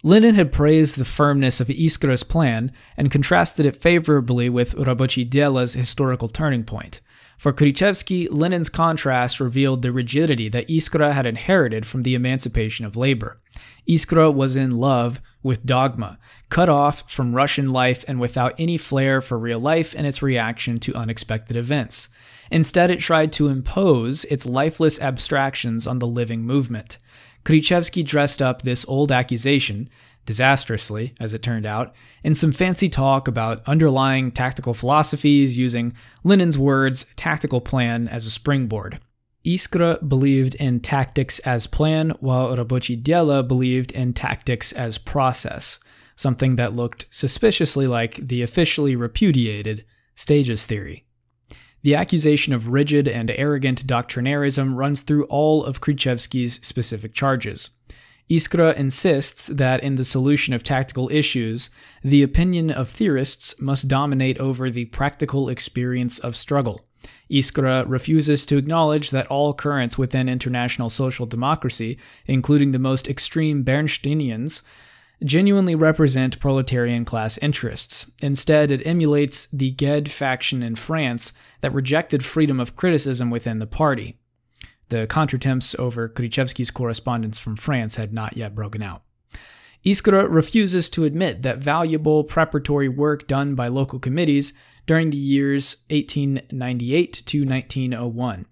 Lenin had praised the firmness of Iskra's plan and contrasted it favorably with Rabochdela's historical turning point. For Krychevsky, Lenin's contrast revealed the rigidity that Iskra had inherited from the emancipation of labor. Iskra was in love with dogma, cut off from Russian life and without any flair for real life and its reaction to unexpected events. Instead, it tried to impose its lifeless abstractions on the living movement. Krychevsky dressed up this old accusation, disastrously, as it turned out, and some fancy talk about underlying tactical philosophies using Lenin's words, tactical plan, as a springboard. Iskra believed in tactics as plan, while Rabochi Dela believed in tactics as process, something that looked suspiciously like the officially repudiated stages theory. The accusation of rigid and arrogant doctrinarism runs through all of Khrushchevsky's specific charges. Iskra insists that in the solution of tactical issues, the opinion of theorists must dominate over the practical experience of struggle. Iskra refuses to acknowledge that all currents within international social democracy, including the most extreme Bernsteinians, genuinely represent proletarian class interests. Instead, it emulates the Ged faction in France that rejected freedom of criticism within the party. The contretemps over Krychevsky's correspondence from France had not yet broken out. Iskra refuses to admit that valuable preparatory work done by local committees during the years 1898 to 1901.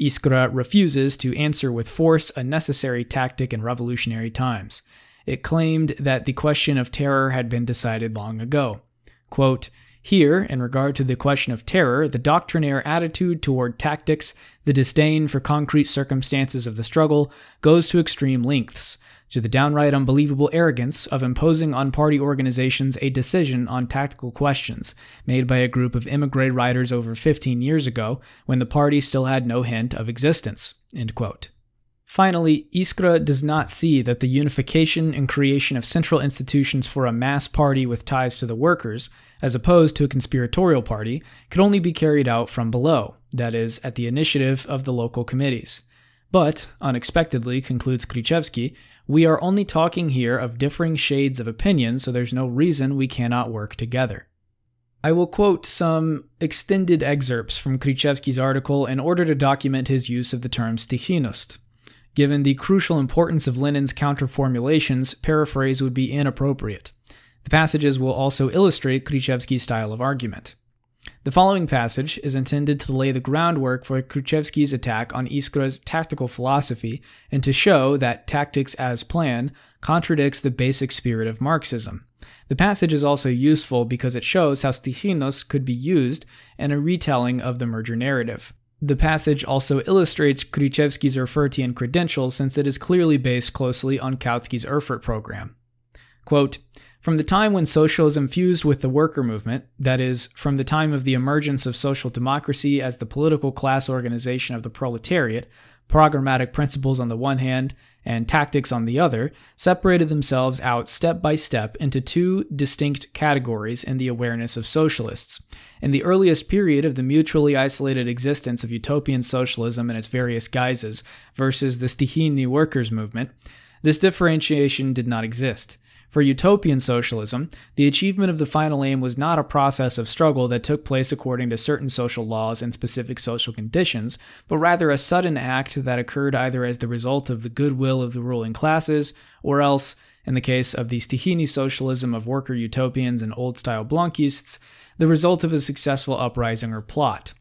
Iskra refuses to answer with force a necessary tactic in revolutionary times. It claimed that the question of terror had been decided long ago. Quote, here, in regard to the question of terror, the doctrinaire attitude toward tactics, the disdain for concrete circumstances of the struggle, goes to extreme lengths, to the downright unbelievable arrogance of imposing on party organizations a decision on tactical questions made by a group of emigre writers over 15 years ago when the party still had no hint of existence. Finally, Iskra does not see that the unification and creation of central institutions for a mass party with ties to the workers as opposed to a conspiratorial party, could only be carried out from below, that is, at the initiative of the local committees. But, unexpectedly, concludes Krichevsky, we are only talking here of differing shades of opinion, so there's no reason we cannot work together. I will quote some extended excerpts from Krichevsky's article in order to document his use of the term stichinust. Given the crucial importance of Lenin's counterformulations, paraphrase would be inappropriate. The passages will also illustrate Khrushchevsky's style of argument. The following passage is intended to lay the groundwork for Khrushchevsky's attack on Iskra's tactical philosophy and to show that tactics as plan contradicts the basic spirit of Marxism. The passage is also useful because it shows how stichinos could be used in a retelling of the merger narrative. The passage also illustrates Khrushchevsky's Erfurtian credentials since it is clearly based closely on Kautsky's Erfurt program. Quote, from the time when socialism fused with the worker movement, that is, from the time of the emergence of social democracy as the political class organization of the proletariat, programmatic principles on the one hand and tactics on the other, separated themselves out step by step into two distinct categories in the awareness of socialists. In the earliest period of the mutually isolated existence of utopian socialism in its various guises versus the Stihini workers' movement, this differentiation did not exist. For utopian socialism, the achievement of the final aim was not a process of struggle that took place according to certain social laws and specific social conditions, but rather a sudden act that occurred either as the result of the goodwill of the ruling classes, or else, in the case of the Stihini socialism of worker utopians and old style Blanquists, the result of a successful uprising or plot.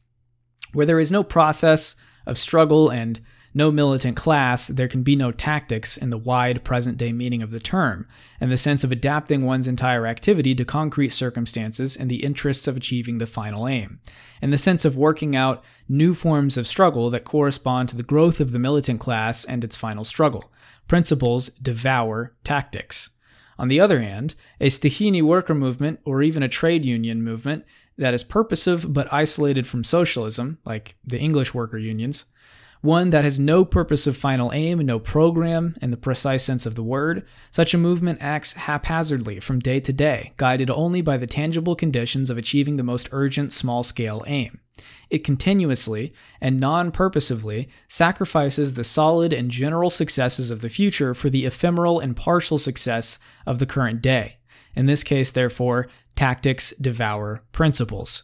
Where there is no process of struggle and no militant class, there can be no tactics in the wide present day meaning of the term, and the sense of adapting one's entire activity to concrete circumstances in the interests of achieving the final aim, and the sense of working out new forms of struggle that correspond to the growth of the militant class and its final struggle. Principles devour tactics. On the other hand, a Stahini worker movement or even a trade union movement that is purposive but isolated from socialism, like the English worker unions, one that has no purpose of final aim, no program, in the precise sense of the word, such a movement acts haphazardly from day to day, guided only by the tangible conditions of achieving the most urgent small scale aim. It continuously and non purposively sacrifices the solid and general successes of the future for the ephemeral and partial success of the current day. In this case, therefore, tactics devour principles.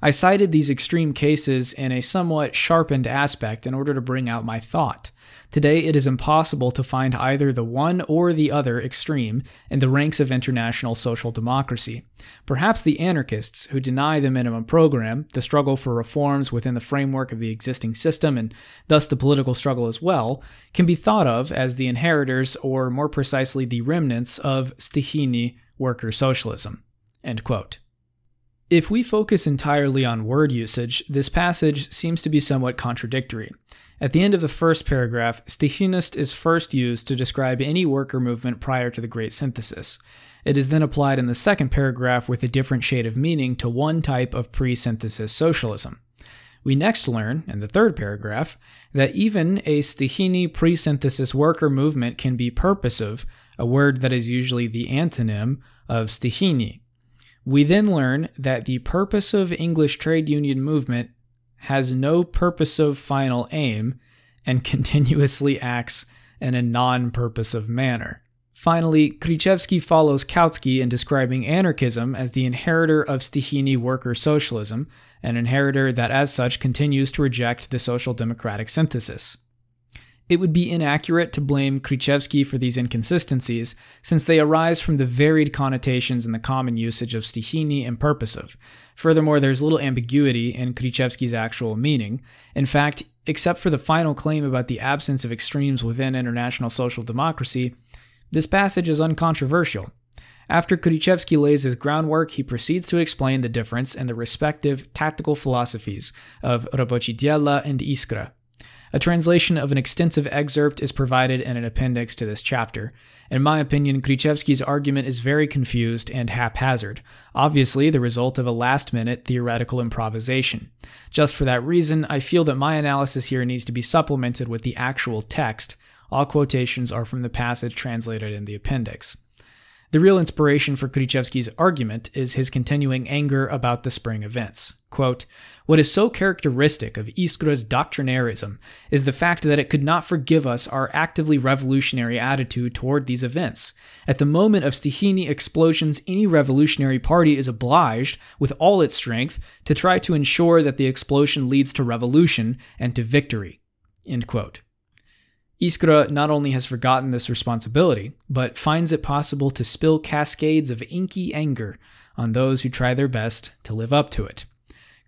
I cited these extreme cases in a somewhat sharpened aspect in order to bring out my thought. Today, it is impossible to find either the one or the other extreme in the ranks of international social democracy. Perhaps the anarchists who deny the minimum program, the struggle for reforms within the framework of the existing system, and thus the political struggle as well, can be thought of as the inheritors, or more precisely, the remnants of Stihini worker socialism. End quote. If we focus entirely on word usage, this passage seems to be somewhat contradictory. At the end of the first paragraph, Stichinist is first used to describe any worker movement prior to the Great Synthesis. It is then applied in the second paragraph with a different shade of meaning to one type of pre synthesis socialism. We next learn, in the third paragraph, that even a Stichini pre synthesis worker movement can be purposive, a word that is usually the antonym of Stichini. We then learn that the purpose of English trade union movement has no purpose of final aim and continuously acts in a non-purposive manner. Finally, Krichevsky follows Kautsky in describing anarchism as the inheritor of Stihini worker socialism, an inheritor that as such continues to reject the social democratic synthesis. It would be inaccurate to blame Krychevsky for these inconsistencies, since they arise from the varied connotations in the common usage of stihini and purposive. Furthermore, there's little ambiguity in Krychevsky's actual meaning. In fact, except for the final claim about the absence of extremes within international social democracy, this passage is uncontroversial. After Kudichevsky lays his groundwork, he proceeds to explain the difference in the respective tactical philosophies of Robochitiela and Iskra. A translation of an extensive excerpt is provided in an appendix to this chapter. In my opinion, Krichevsky's argument is very confused and haphazard, obviously the result of a last minute theoretical improvisation. Just for that reason, I feel that my analysis here needs to be supplemented with the actual text. All quotations are from the passage translated in the appendix. The real inspiration for Krichevsky's argument is his continuing anger about the spring events. Quote, what is so characteristic of Iskra's doctrinairism is the fact that it could not forgive us our actively revolutionary attitude toward these events. At the moment of Stihini explosions, any revolutionary party is obliged, with all its strength, to try to ensure that the explosion leads to revolution and to victory. End quote. Iskra not only has forgotten this responsibility, but finds it possible to spill cascades of inky anger on those who try their best to live up to it.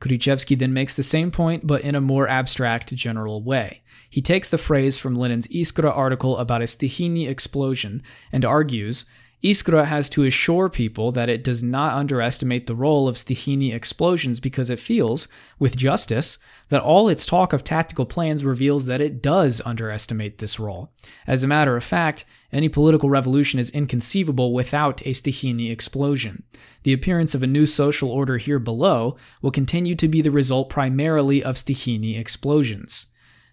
Kurichevsky then makes the same point, but in a more abstract, general way. He takes the phrase from Lenin's Iskra article about a Stichini explosion and argues Iskra has to assure people that it does not underestimate the role of Stihini explosions because it feels, with justice, that all its talk of tactical plans reveals that it does underestimate this role. As a matter of fact, any political revolution is inconceivable without a Stihini explosion. The appearance of a new social order here below will continue to be the result primarily of Stihini explosions.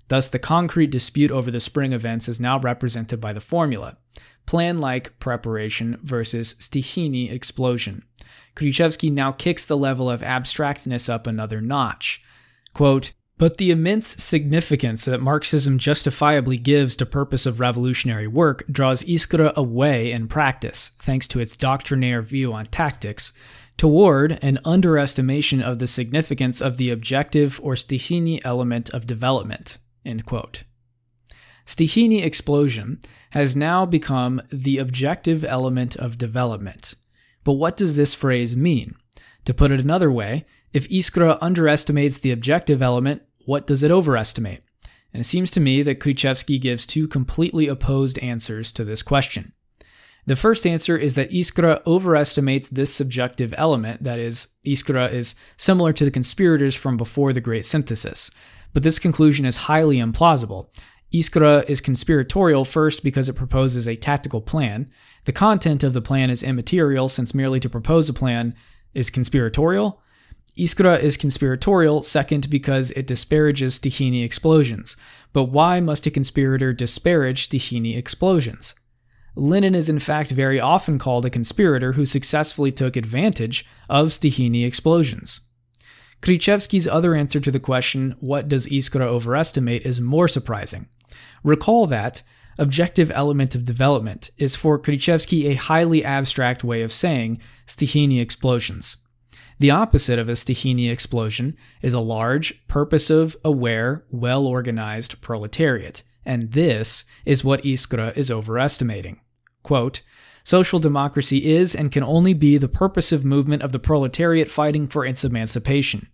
Thus, the concrete dispute over the spring events is now represented by the formula plan like preparation versus stihini explosion. Khrushchevsky now kicks the level of abstractness up another notch. Quote, but the immense significance that Marxism justifiably gives to purpose of revolutionary work draws Iskra away in practice, thanks to its doctrinaire view on tactics, toward an underestimation of the significance of the objective or stihini element of development. End quote. explosion has now become the objective element of development. But what does this phrase mean? To put it another way, if Iskra underestimates the objective element, what does it overestimate? And it seems to me that Krychevsky gives two completely opposed answers to this question. The first answer is that Iskra overestimates this subjective element, that is, Iskra is similar to the conspirators from before the Great Synthesis. But this conclusion is highly implausible, Iskra is conspiratorial first because it proposes a tactical plan. The content of the plan is immaterial since merely to propose a plan is conspiratorial. Iskra is conspiratorial, second, because it disparages Stihini explosions. But why must a conspirator disparage Stihini explosions? Lenin is in fact very often called a conspirator who successfully took advantage of Stihini explosions. Krychevsky's other answer to the question, what does Iskra overestimate, is more surprising. Recall that objective element of development is for Krychevsky a highly abstract way of saying Stihini explosions. The opposite of a Stihini explosion is a large, purposive, aware, well organized proletariat, and this is what Iskra is overestimating. Quote, Social democracy is and can only be the purposive movement of the proletariat fighting for its emancipation.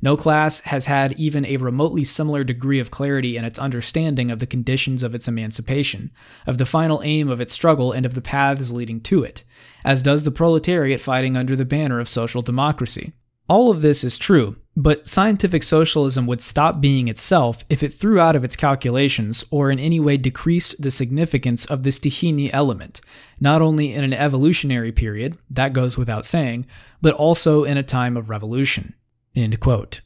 No class has had even a remotely similar degree of clarity in its understanding of the conditions of its emancipation, of the final aim of its struggle, and of the paths leading to it, as does the proletariat fighting under the banner of social democracy. All of this is true, but scientific socialism would stop being itself if it threw out of its calculations or in any way decreased the significance of the Stihini element, not only in an evolutionary period, that goes without saying, but also in a time of revolution. End quote.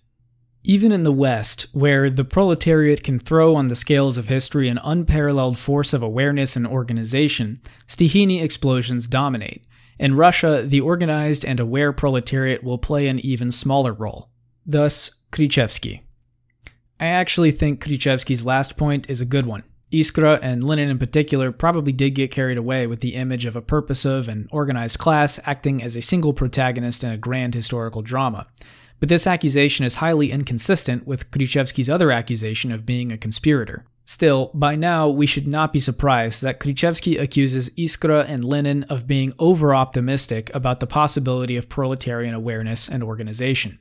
Even in the West, where the proletariat can throw on the scales of history an unparalleled force of awareness and organization, Stihini explosions dominate. In Russia, the organized and aware proletariat will play an even smaller role thus Krichevsky. I actually think Krichevsky's last point is a good one. Iskra and Lenin in particular probably did get carried away with the image of a purposive and organized class acting as a single protagonist in a grand historical drama. But this accusation is highly inconsistent with Krichevsky's other accusation of being a conspirator. Still, by now, we should not be surprised that Khrushchevsky accuses Iskra and Lenin of being over optimistic about the possibility of proletarian awareness and organization.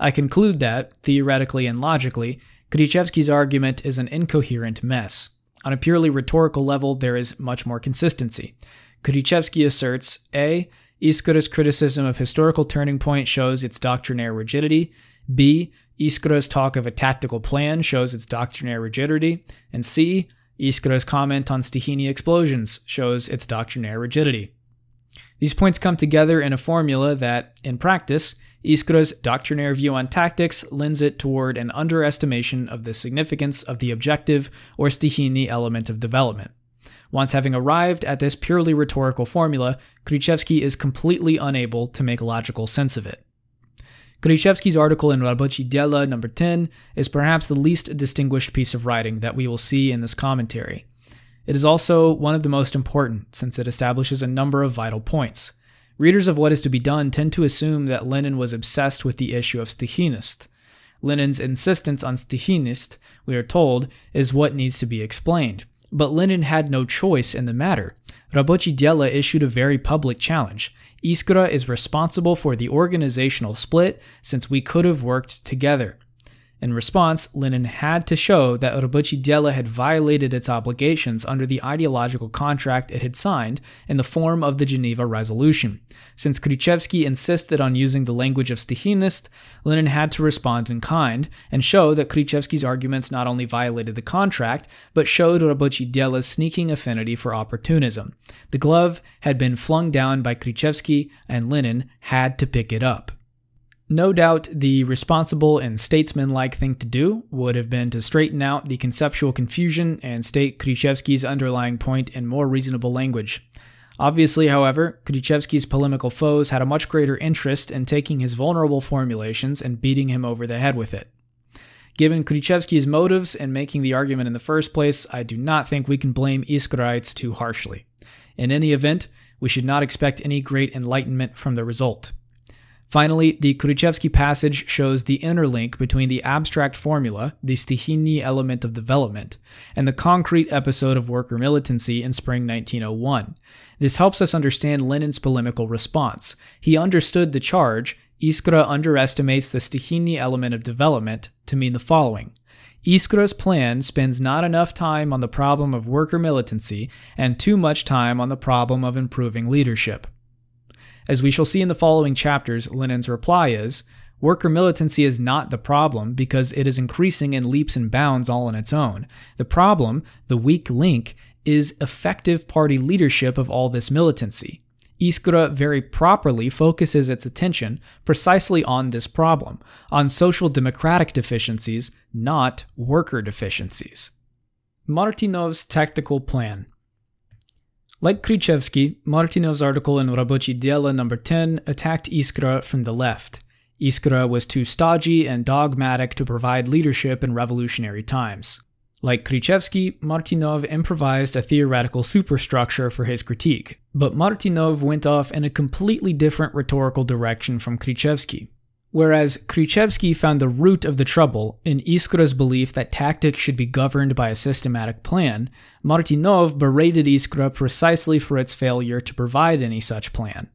I conclude that, theoretically and logically, Kudichevsky's argument is an incoherent mess. On a purely rhetorical level, there is much more consistency. Kudichevsky asserts A. Iskra's criticism of historical turning point shows its doctrinaire rigidity. B. Iskra's talk of a tactical plan shows its doctrinaire rigidity. And C. Iskra's comment on Stahini explosions shows its doctrinaire rigidity. These points come together in a formula that, in practice, Iskra's doctrinaire view on tactics lends it toward an underestimation of the significance of the objective or stihini element of development. Once having arrived at this purely rhetorical formula, Krychevsky is completely unable to make logical sense of it. Krychevsky's article in Rabochi Dela number 10 is perhaps the least distinguished piece of writing that we will see in this commentary. It is also one of the most important since it establishes a number of vital points. Readers of What Is to Be Done tend to assume that Lenin was obsessed with the issue of Stichinist. Lenin's insistence on Stichinist, we are told, is what needs to be explained. But Lenin had no choice in the matter. Rabochi Diela issued a very public challenge. Iskra is responsible for the organizational split since we could have worked together. In response, Lenin had to show that Urbuchi della had violated its obligations under the ideological contract it had signed in the form of the Geneva Resolution. Since Khrushchevsky insisted on using the language of Stalinist, Lenin had to respond in kind and show that Khrushchevsky's arguments not only violated the contract, but showed Urbuchi della's sneaking affinity for opportunism. The glove had been flung down by Khrushchevsky, and Lenin had to pick it up. No doubt the responsible and statesmanlike thing to do would have been to straighten out the conceptual confusion and state Khrushchevsky's underlying point in more reasonable language. Obviously, however, Khrushchevsky's polemical foes had a much greater interest in taking his vulnerable formulations and beating him over the head with it. Given Khrushchevsky's motives in making the argument in the first place, I do not think we can blame Iskraites too harshly. In any event, we should not expect any great enlightenment from the result. Finally, the Kurichevsky passage shows the interlink between the abstract formula, the stihini element of development, and the concrete episode of worker militancy in spring 1901. This helps us understand Lenin's polemical response. He understood the charge, Iskra underestimates the stihini element of development, to mean the following. Iskra's plan spends not enough time on the problem of worker militancy and too much time on the problem of improving leadership. As we shall see in the following chapters, Lenin's reply is Worker militancy is not the problem because it is increasing in leaps and bounds all on its own. The problem, the weak link, is effective party leadership of all this militancy. Iskra very properly focuses its attention precisely on this problem, on social democratic deficiencies, not worker deficiencies. Martinov's tactical plan like Krichevsky, Martinov's article in Rabochi Diela number 10 attacked Iskra from the left. Iskra was too stodgy and dogmatic to provide leadership in revolutionary times. Like Krichevsky, Martinov improvised a theoretical superstructure for his critique, but Martinov went off in a completely different rhetorical direction from Krichevsky. Whereas Krychevsky found the root of the trouble in Iskra's belief that tactics should be governed by a systematic plan, Martinov berated Iskra precisely for its failure to provide any such plan.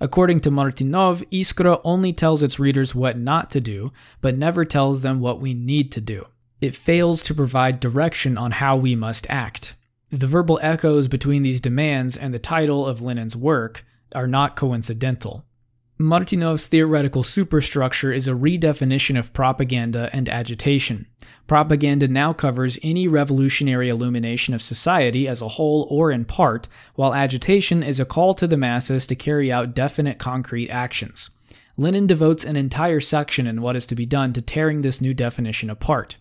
According to Martinov, Iskra only tells its readers what not to do, but never tells them what we need to do. It fails to provide direction on how we must act. The verbal echoes between these demands and the title of Lenin's work are not coincidental. Martinov's theoretical superstructure is a redefinition of propaganda and agitation. Propaganda now covers any revolutionary illumination of society as a whole or in part, while agitation is a call to the masses to carry out definite concrete actions. Lenin devotes an entire section in what is to be done to tearing this new definition apart.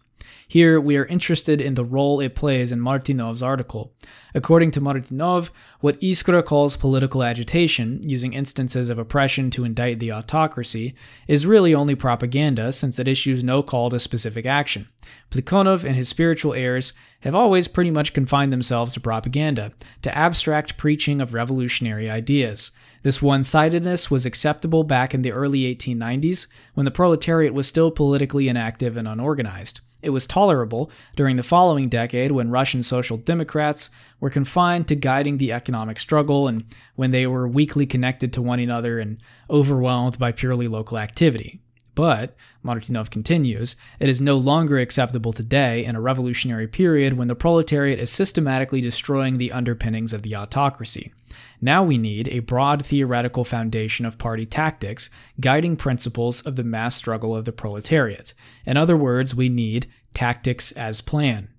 Here, we are interested in the role it plays in Martinov's article. According to Martinov, what Iskra calls political agitation, using instances of oppression to indict the autocracy, is really only propaganda since it issues no call to specific action. Plikonov and his spiritual heirs have always pretty much confined themselves to propaganda, to abstract preaching of revolutionary ideas. This one sidedness was acceptable back in the early 1890s, when the proletariat was still politically inactive and unorganized. It was tolerable during the following decade when Russian Social Democrats were confined to guiding the economic struggle and when they were weakly connected to one another and overwhelmed by purely local activity. But, Martinov continues, it is no longer acceptable today in a revolutionary period when the proletariat is systematically destroying the underpinnings of the autocracy. Now we need a broad theoretical foundation of party tactics, guiding principles of the mass struggle of the proletariat. In other words, we need tactics as plan.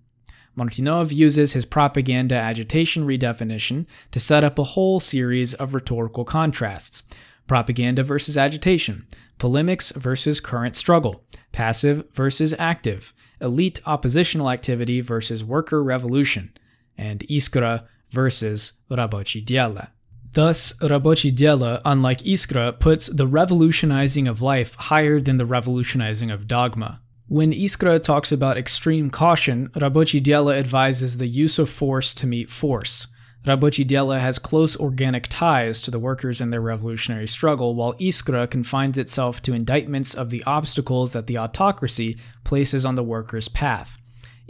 Martinov uses his propaganda agitation redefinition to set up a whole series of rhetorical contrasts propaganda versus agitation, polemics versus current struggle, passive versus active, elite oppositional activity versus worker revolution, and Iskra versus Rabochi Diela. Thus, Rabochi Diela, unlike Iskra, puts the revolutionizing of life higher than the revolutionizing of dogma. When Iskra talks about extreme caution, Rabochi Diela advises the use of force to meet force. Rabochi Diela has close organic ties to the workers in their revolutionary struggle, while Iskra confines itself to indictments of the obstacles that the autocracy places on the workers' path.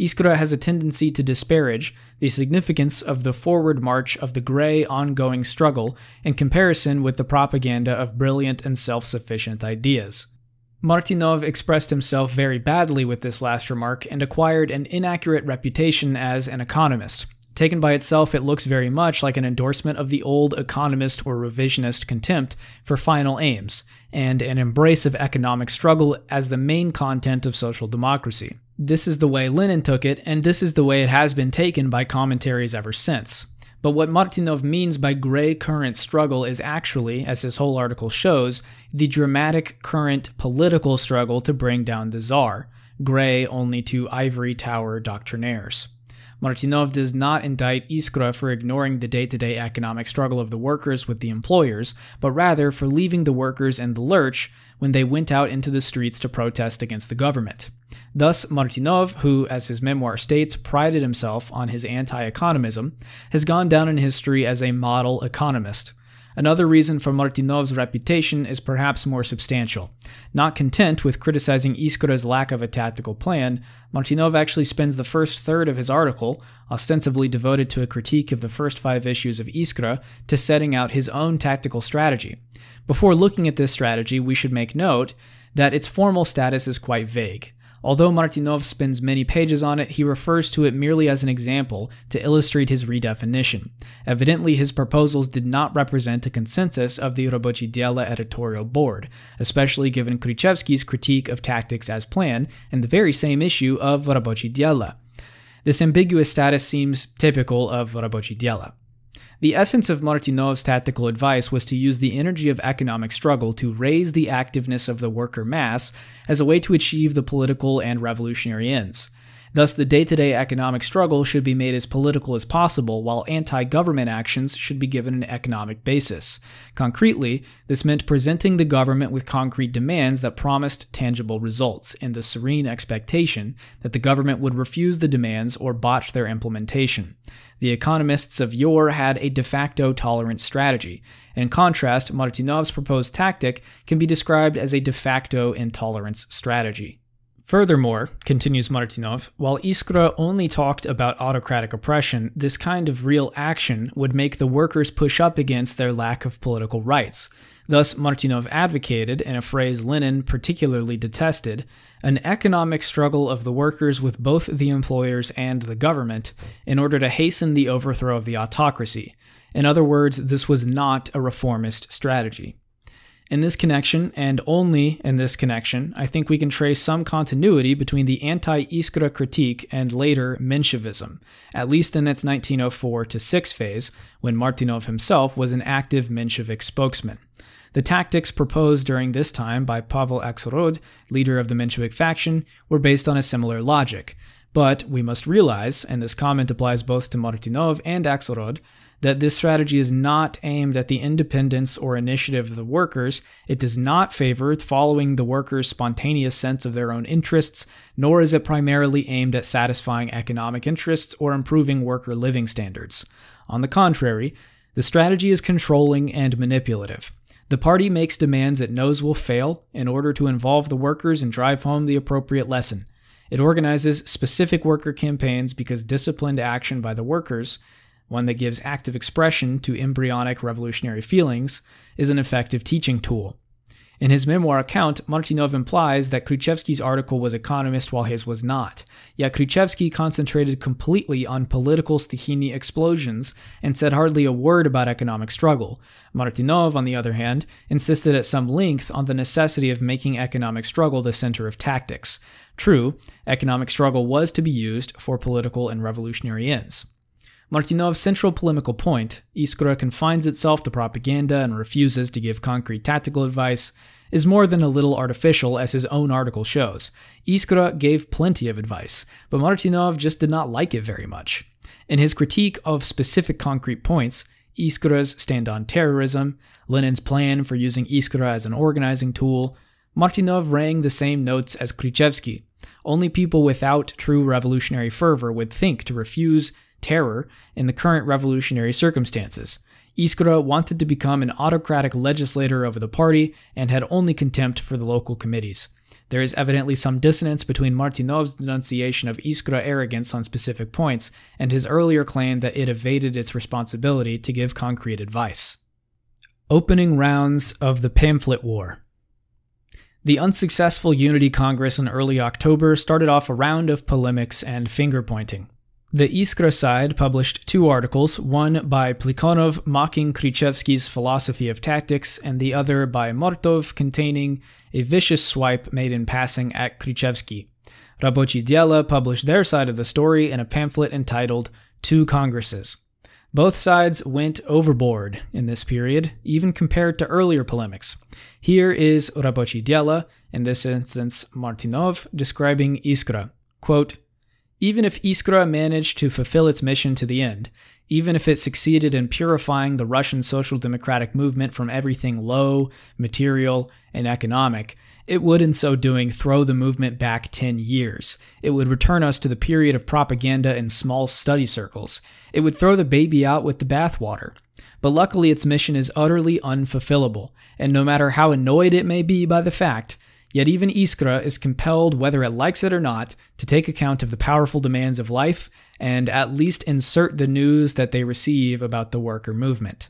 Iskra has a tendency to disparage the significance of the forward march of the grey ongoing struggle in comparison with the propaganda of brilliant and self sufficient ideas. Martinov expressed himself very badly with this last remark and acquired an inaccurate reputation as an economist. Taken by itself, it looks very much like an endorsement of the old economist or revisionist contempt for final aims, and an embrace of economic struggle as the main content of social democracy. This is the way Lenin took it, and this is the way it has been taken by commentaries ever since. But what Martinov means by gray current struggle is actually, as his whole article shows, the dramatic current political struggle to bring down the czar. gray only to ivory tower doctrinaires. Martinov does not indict Iskra for ignoring the day to day economic struggle of the workers with the employers, but rather for leaving the workers in the lurch when they went out into the streets to protest against the government. Thus, Martinov, who, as his memoir states, prided himself on his anti economism, has gone down in history as a model economist. Another reason for Martinov's reputation is perhaps more substantial. Not content with criticizing Iskra's lack of a tactical plan, Martinov actually spends the first third of his article, ostensibly devoted to a critique of the first five issues of Iskra, to setting out his own tactical strategy. Before looking at this strategy, we should make note that its formal status is quite vague. Although Martinov spends many pages on it, he refers to it merely as an example to illustrate his redefinition. Evidently, his proposals did not represent a consensus of the Roboci Dela editorial board, especially given Krychevsky's critique of tactics as planned and the very same issue of Roboci Dela. This ambiguous status seems typical of Rabochidela. The essence of Martinov's tactical advice was to use the energy of economic struggle to raise the activeness of the worker mass as a way to achieve the political and revolutionary ends. Thus, the day to day economic struggle should be made as political as possible, while anti government actions should be given an economic basis. Concretely, this meant presenting the government with concrete demands that promised tangible results, in the serene expectation that the government would refuse the demands or botch their implementation. The economists of yore had a de facto tolerance strategy. In contrast, Martinov's proposed tactic can be described as a de facto intolerance strategy. Furthermore, continues Martinov, while Iskra only talked about autocratic oppression, this kind of real action would make the workers push up against their lack of political rights. Thus, Martinov advocated, in a phrase Lenin particularly detested, an economic struggle of the workers with both the employers and the government in order to hasten the overthrow of the autocracy. In other words, this was not a reformist strategy. In this connection, and only in this connection, I think we can trace some continuity between the anti Iskra critique and later Menshevism, at least in its 1904 6 phase, when Martinov himself was an active Menshevik spokesman. The tactics proposed during this time by Pavel Axelrod, leader of the Menshevik faction, were based on a similar logic. But we must realize, and this comment applies both to Martinov and Axelrod, that this strategy is not aimed at the independence or initiative of the workers. It does not favor following the workers' spontaneous sense of their own interests, nor is it primarily aimed at satisfying economic interests or improving worker living standards. On the contrary, the strategy is controlling and manipulative. The party makes demands it knows will fail in order to involve the workers and drive home the appropriate lesson. It organizes specific worker campaigns because disciplined action by the workers, one that gives active expression to embryonic revolutionary feelings, is an effective teaching tool. In his memoir account, Martinov implies that Khrushchevsky's article was economist while his was not, yet Khrushchevsky concentrated completely on political Stichini explosions and said hardly a word about economic struggle. Martinov, on the other hand, insisted at some length on the necessity of making economic struggle the center of tactics. True, economic struggle was to be used for political and revolutionary ends. Martinov's central polemical point, Iskra confines itself to propaganda and refuses to give concrete tactical advice, is more than a little artificial, as his own article shows. Iskra gave plenty of advice, but Martinov just did not like it very much. In his critique of specific concrete points, Iskra's stand on terrorism, Lenin's plan for using Iskra as an organizing tool, Martinov rang the same notes as Krychevsky. Only people without true revolutionary fervor would think to refuse terror, and the current revolutionary circumstances. Iskra wanted to become an autocratic legislator over the party and had only contempt for the local committees. There is evidently some dissonance between Martinov's denunciation of Iskra arrogance on specific points and his earlier claim that it evaded its responsibility to give concrete advice. Opening rounds of the pamphlet war. The unsuccessful Unity Congress in early October started off a round of polemics and finger pointing. The Iskra side published two articles, one by Plikonov mocking Krychevsky's philosophy of tactics, and the other by Mortov containing a vicious swipe made in passing at Krychevsky. Rabochi Diela published their side of the story in a pamphlet entitled Two Congresses. Both sides went overboard in this period, even compared to earlier polemics. Here is Rabochi Diela, in this instance Martinov, describing Iskra. Quote, even if Iskra managed to fulfill its mission to the end, even if it succeeded in purifying the Russian social democratic movement from everything low, material, and economic, it would in so doing throw the movement back 10 years. It would return us to the period of propaganda in small study circles. It would throw the baby out with the bathwater. But luckily, its mission is utterly unfulfillable, and no matter how annoyed it may be by the fact, Yet even Iskra is compelled, whether it likes it or not, to take account of the powerful demands of life and at least insert the news that they receive about the worker movement.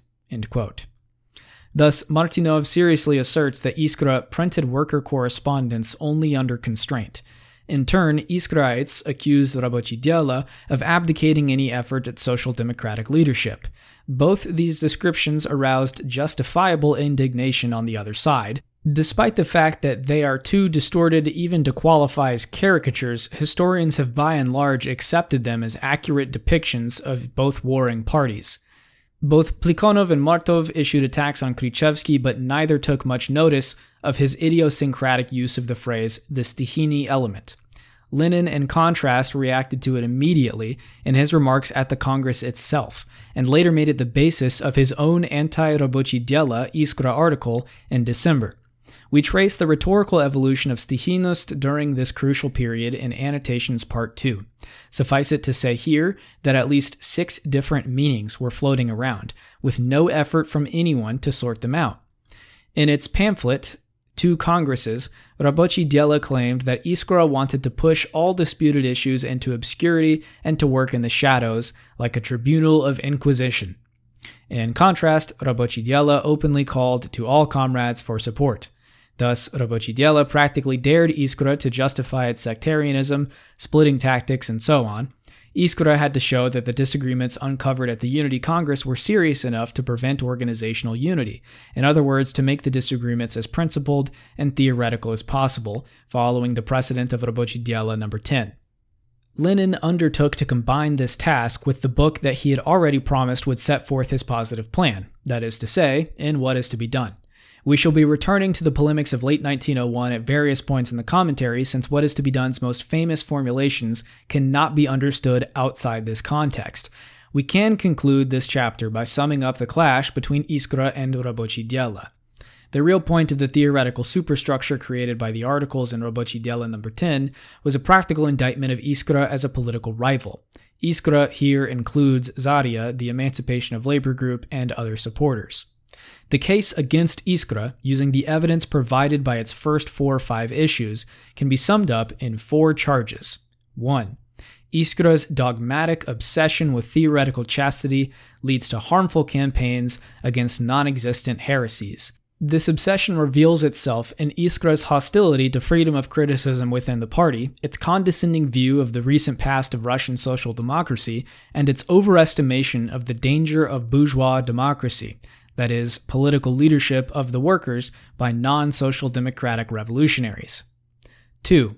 Thus, Martinov seriously asserts that Iskra printed worker correspondence only under constraint. In turn, Iskraites accused Rabochidyala of abdicating any effort at social democratic leadership. Both these descriptions aroused justifiable indignation on the other side, Despite the fact that they are too distorted even to qualify as caricatures, historians have by and large accepted them as accurate depictions of both warring parties. Both Plikonov and Martov issued attacks on Krichevsky, but neither took much notice of his idiosyncratic use of the phrase the Stihini element. Lenin, in contrast, reacted to it immediately in his remarks at the Congress itself, and later made it the basis of his own anti Rabochi Dela Iskra article in December. We trace the rhetorical evolution of Stichinus during this crucial period in Annotations Part 2. Suffice it to say here that at least six different meanings were floating around, with no effort from anyone to sort them out. In its pamphlet, Two Congresses, Rabochi Della claimed that Iskra wanted to push all disputed issues into obscurity and to work in the shadows, like a tribunal of inquisition. In contrast, Rabochi Della openly called to all comrades for support. Thus, Robotidiela practically dared Iskra to justify its sectarianism, splitting tactics, and so on. Iskra had to show that the disagreements uncovered at the Unity Congress were serious enough to prevent organizational unity, in other words, to make the disagreements as principled and theoretical as possible, following the precedent of Robotidiela number 10. Lenin undertook to combine this task with the book that he had already promised would set forth his positive plan, that is to say, in What is to Be Done. We shall be returning to the polemics of late 1901 at various points in the commentary, since what is to be done's most famous formulations cannot be understood outside this context. We can conclude this chapter by summing up the clash between Iskra and Rabochi Diela. The real point of the theoretical superstructure created by the articles in Rabochi Dela number 10 was a practical indictment of Iskra as a political rival. Iskra here includes Zadia, the Emancipation of Labor Group, and other supporters. The case against Iskra, using the evidence provided by its first four or five issues, can be summed up in four charges. 1. Iskra's dogmatic obsession with theoretical chastity leads to harmful campaigns against non existent heresies. This obsession reveals itself in Iskra's hostility to freedom of criticism within the party, its condescending view of the recent past of Russian social democracy, and its overestimation of the danger of bourgeois democracy, that is, political leadership of the workers by non social democratic revolutionaries. 2.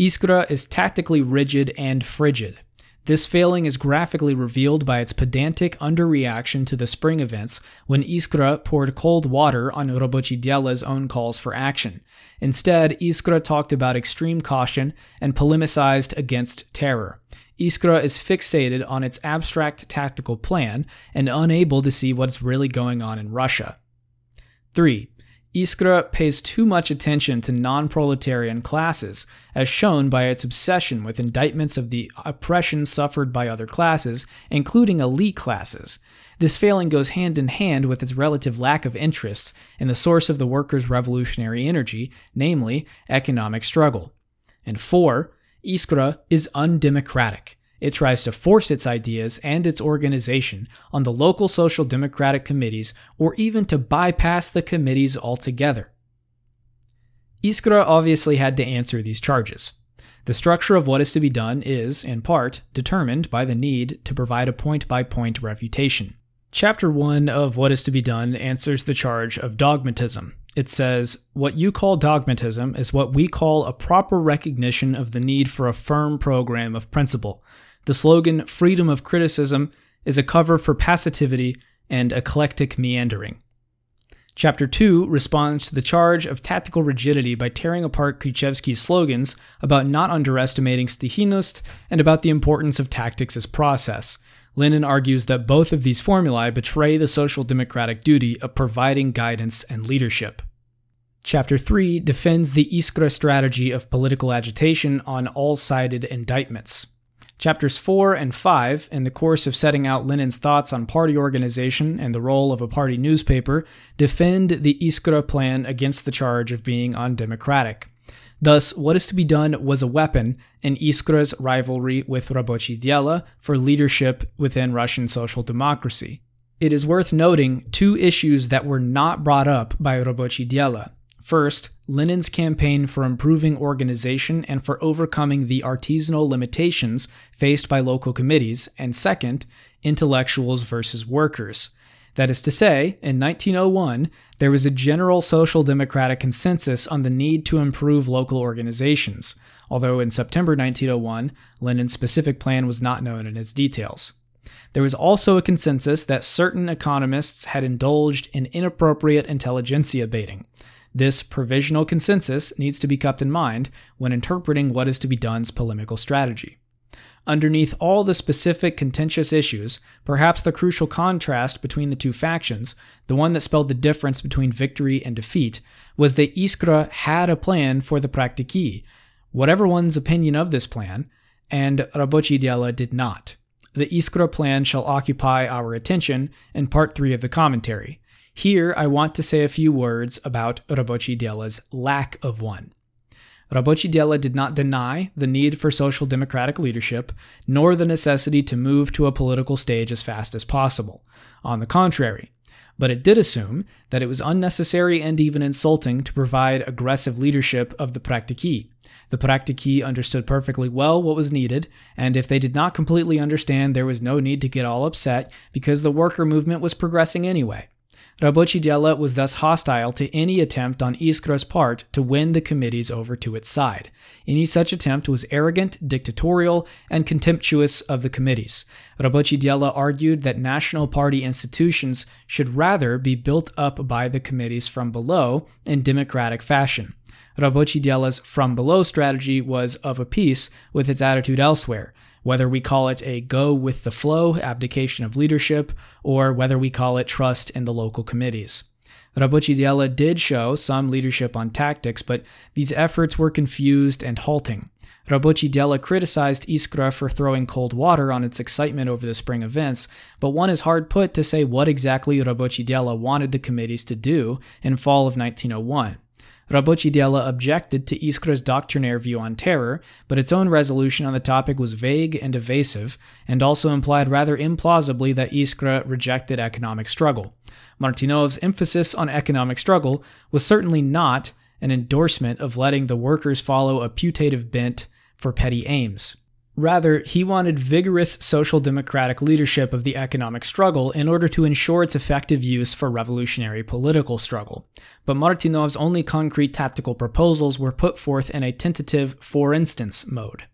Iskra is tactically rigid and frigid. This failing is graphically revealed by its pedantic underreaction to the spring events when Iskra poured cold water on Robochidiala's own calls for action. Instead, Iskra talked about extreme caution and polemicized against terror. Iskra is fixated on its abstract tactical plan and unable to see what's really going on in Russia. 3. Iskra pays too much attention to non proletarian classes, as shown by its obsession with indictments of the oppression suffered by other classes, including elite classes. This failing goes hand in hand with its relative lack of interest in the source of the workers' revolutionary energy, namely, economic struggle. And four, Iskra is undemocratic. It tries to force its ideas and its organization on the local social democratic committees or even to bypass the committees altogether. Iskra obviously had to answer these charges. The structure of what is to be done is, in part, determined by the need to provide a point by point refutation. Chapter 1 of What is to be Done answers the charge of dogmatism, it says, What you call dogmatism is what we call a proper recognition of the need for a firm program of principle. The slogan, freedom of criticism, is a cover for passivity and eclectic meandering. Chapter 2 responds to the charge of tactical rigidity by tearing apart Kuchevsky's slogans about not underestimating Stihinost and about the importance of tactics as process. Lenin argues that both of these formulae betray the social democratic duty of providing guidance and leadership. Chapter 3 defends the Iskra strategy of political agitation on all sided indictments. Chapters 4 and 5, in the course of setting out Lenin's thoughts on party organization and the role of a party newspaper, defend the Iskra plan against the charge of being undemocratic. Thus, what is to be done was a weapon in Iskra's rivalry with Rabochi Diela for leadership within Russian social democracy. It is worth noting two issues that were not brought up by Rabochi Diela. First, Lenin's campaign for improving organization and for overcoming the artisanal limitations faced by local committees, and second, intellectuals versus workers. That is to say, in 1901, there was a general social democratic consensus on the need to improve local organizations, although in September 1901, Lenin's specific plan was not known in its details. There was also a consensus that certain economists had indulged in inappropriate intelligentsia baiting. This provisional consensus needs to be kept in mind when interpreting what is to be done's polemical strategy. Underneath all the specific contentious issues, perhaps the crucial contrast between the two factions, the one that spelled the difference between victory and defeat, was that Iskra had a plan for the Praktiki, whatever one's opinion of this plan, and Rabochi Diala did not. The Iskra plan shall occupy our attention in part 3 of the commentary. Here, I want to say a few words about Rabochi Diala's lack of one. Rabotidela did not deny the need for social democratic leadership, nor the necessity to move to a political stage as fast as possible. On the contrary, but it did assume that it was unnecessary and even insulting to provide aggressive leadership of the Praktiki. The Praktiki understood perfectly well what was needed, and if they did not completely understand, there was no need to get all upset because the worker movement was progressing anyway. Della was thus hostile to any attempt on Iskra's part to win the committees over to its side. Any such attempt was arrogant, dictatorial, and contemptuous of the committees. Della argued that national party institutions should rather be built up by the committees from below in democratic fashion. Della's from below strategy was of a piece with its attitude elsewhere, whether we call it a go with the flow abdication of leadership, or whether we call it trust in the local committees. Rabuchi Diala did show some leadership on tactics, but these efforts were confused and halting. Rabuchi Diala criticized Iskra for throwing cold water on its excitement over the spring events, but one is hard put to say what exactly Rabuchi Diala wanted the committees to do in fall of 1901. Rabochi Della objected to Iskra's doctrinaire view on terror, but its own resolution on the topic was vague and evasive, and also implied rather implausibly that Iskra rejected economic struggle. Martinov's emphasis on economic struggle was certainly not an endorsement of letting the workers follow a putative bent for petty aims. Rather, he wanted vigorous social democratic leadership of the economic struggle in order to ensure its effective use for revolutionary political struggle. But Martinov's only concrete tactical proposals were put forth in a tentative, for instance mode.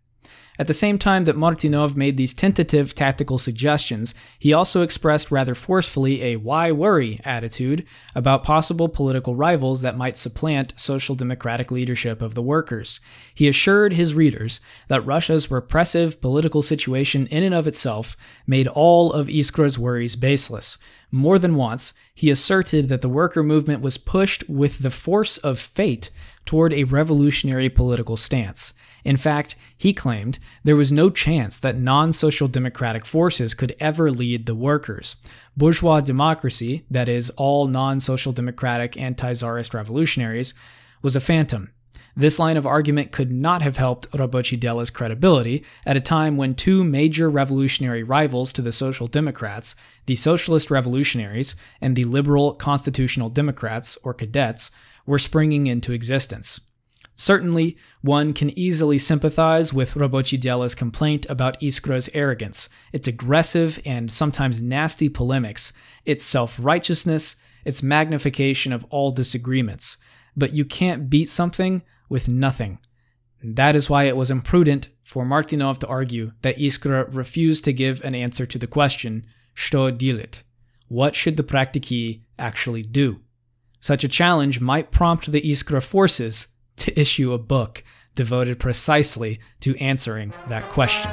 At the same time that Martinov made these tentative tactical suggestions, he also expressed rather forcefully a why worry attitude about possible political rivals that might supplant social democratic leadership of the workers. He assured his readers that Russia's repressive political situation in and of itself made all of Iskra's worries baseless. More than once, he asserted that the worker movement was pushed with the force of fate toward a revolutionary political stance. In fact, he claimed there was no chance that non social democratic forces could ever lead the workers. Bourgeois democracy, that is, all non social democratic anti czarist revolutionaries, was a phantom. This line of argument could not have helped Della's credibility at a time when two major revolutionary rivals to the Social Democrats, the Socialist Revolutionaries and the Liberal Constitutional Democrats, or Cadets, were springing into existence. Certainly, one can easily sympathize with della's complaint about Iskra's arrogance, its aggressive and sometimes nasty polemics, its self righteousness, its magnification of all disagreements. But you can't beat something with nothing. That is why it was imprudent for Martinov to argue that Iskra refused to give an answer to the question, "što dilit," What should the Praktiki actually do? Such a challenge might prompt the Iskra forces to issue a book devoted precisely to answering that question.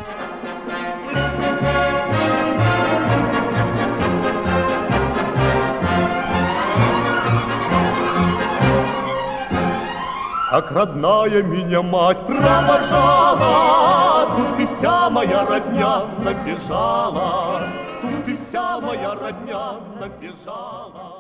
Как родная меня мать провожала, Тут и вся моя родня набежала, Тут и вся моя родня набежала.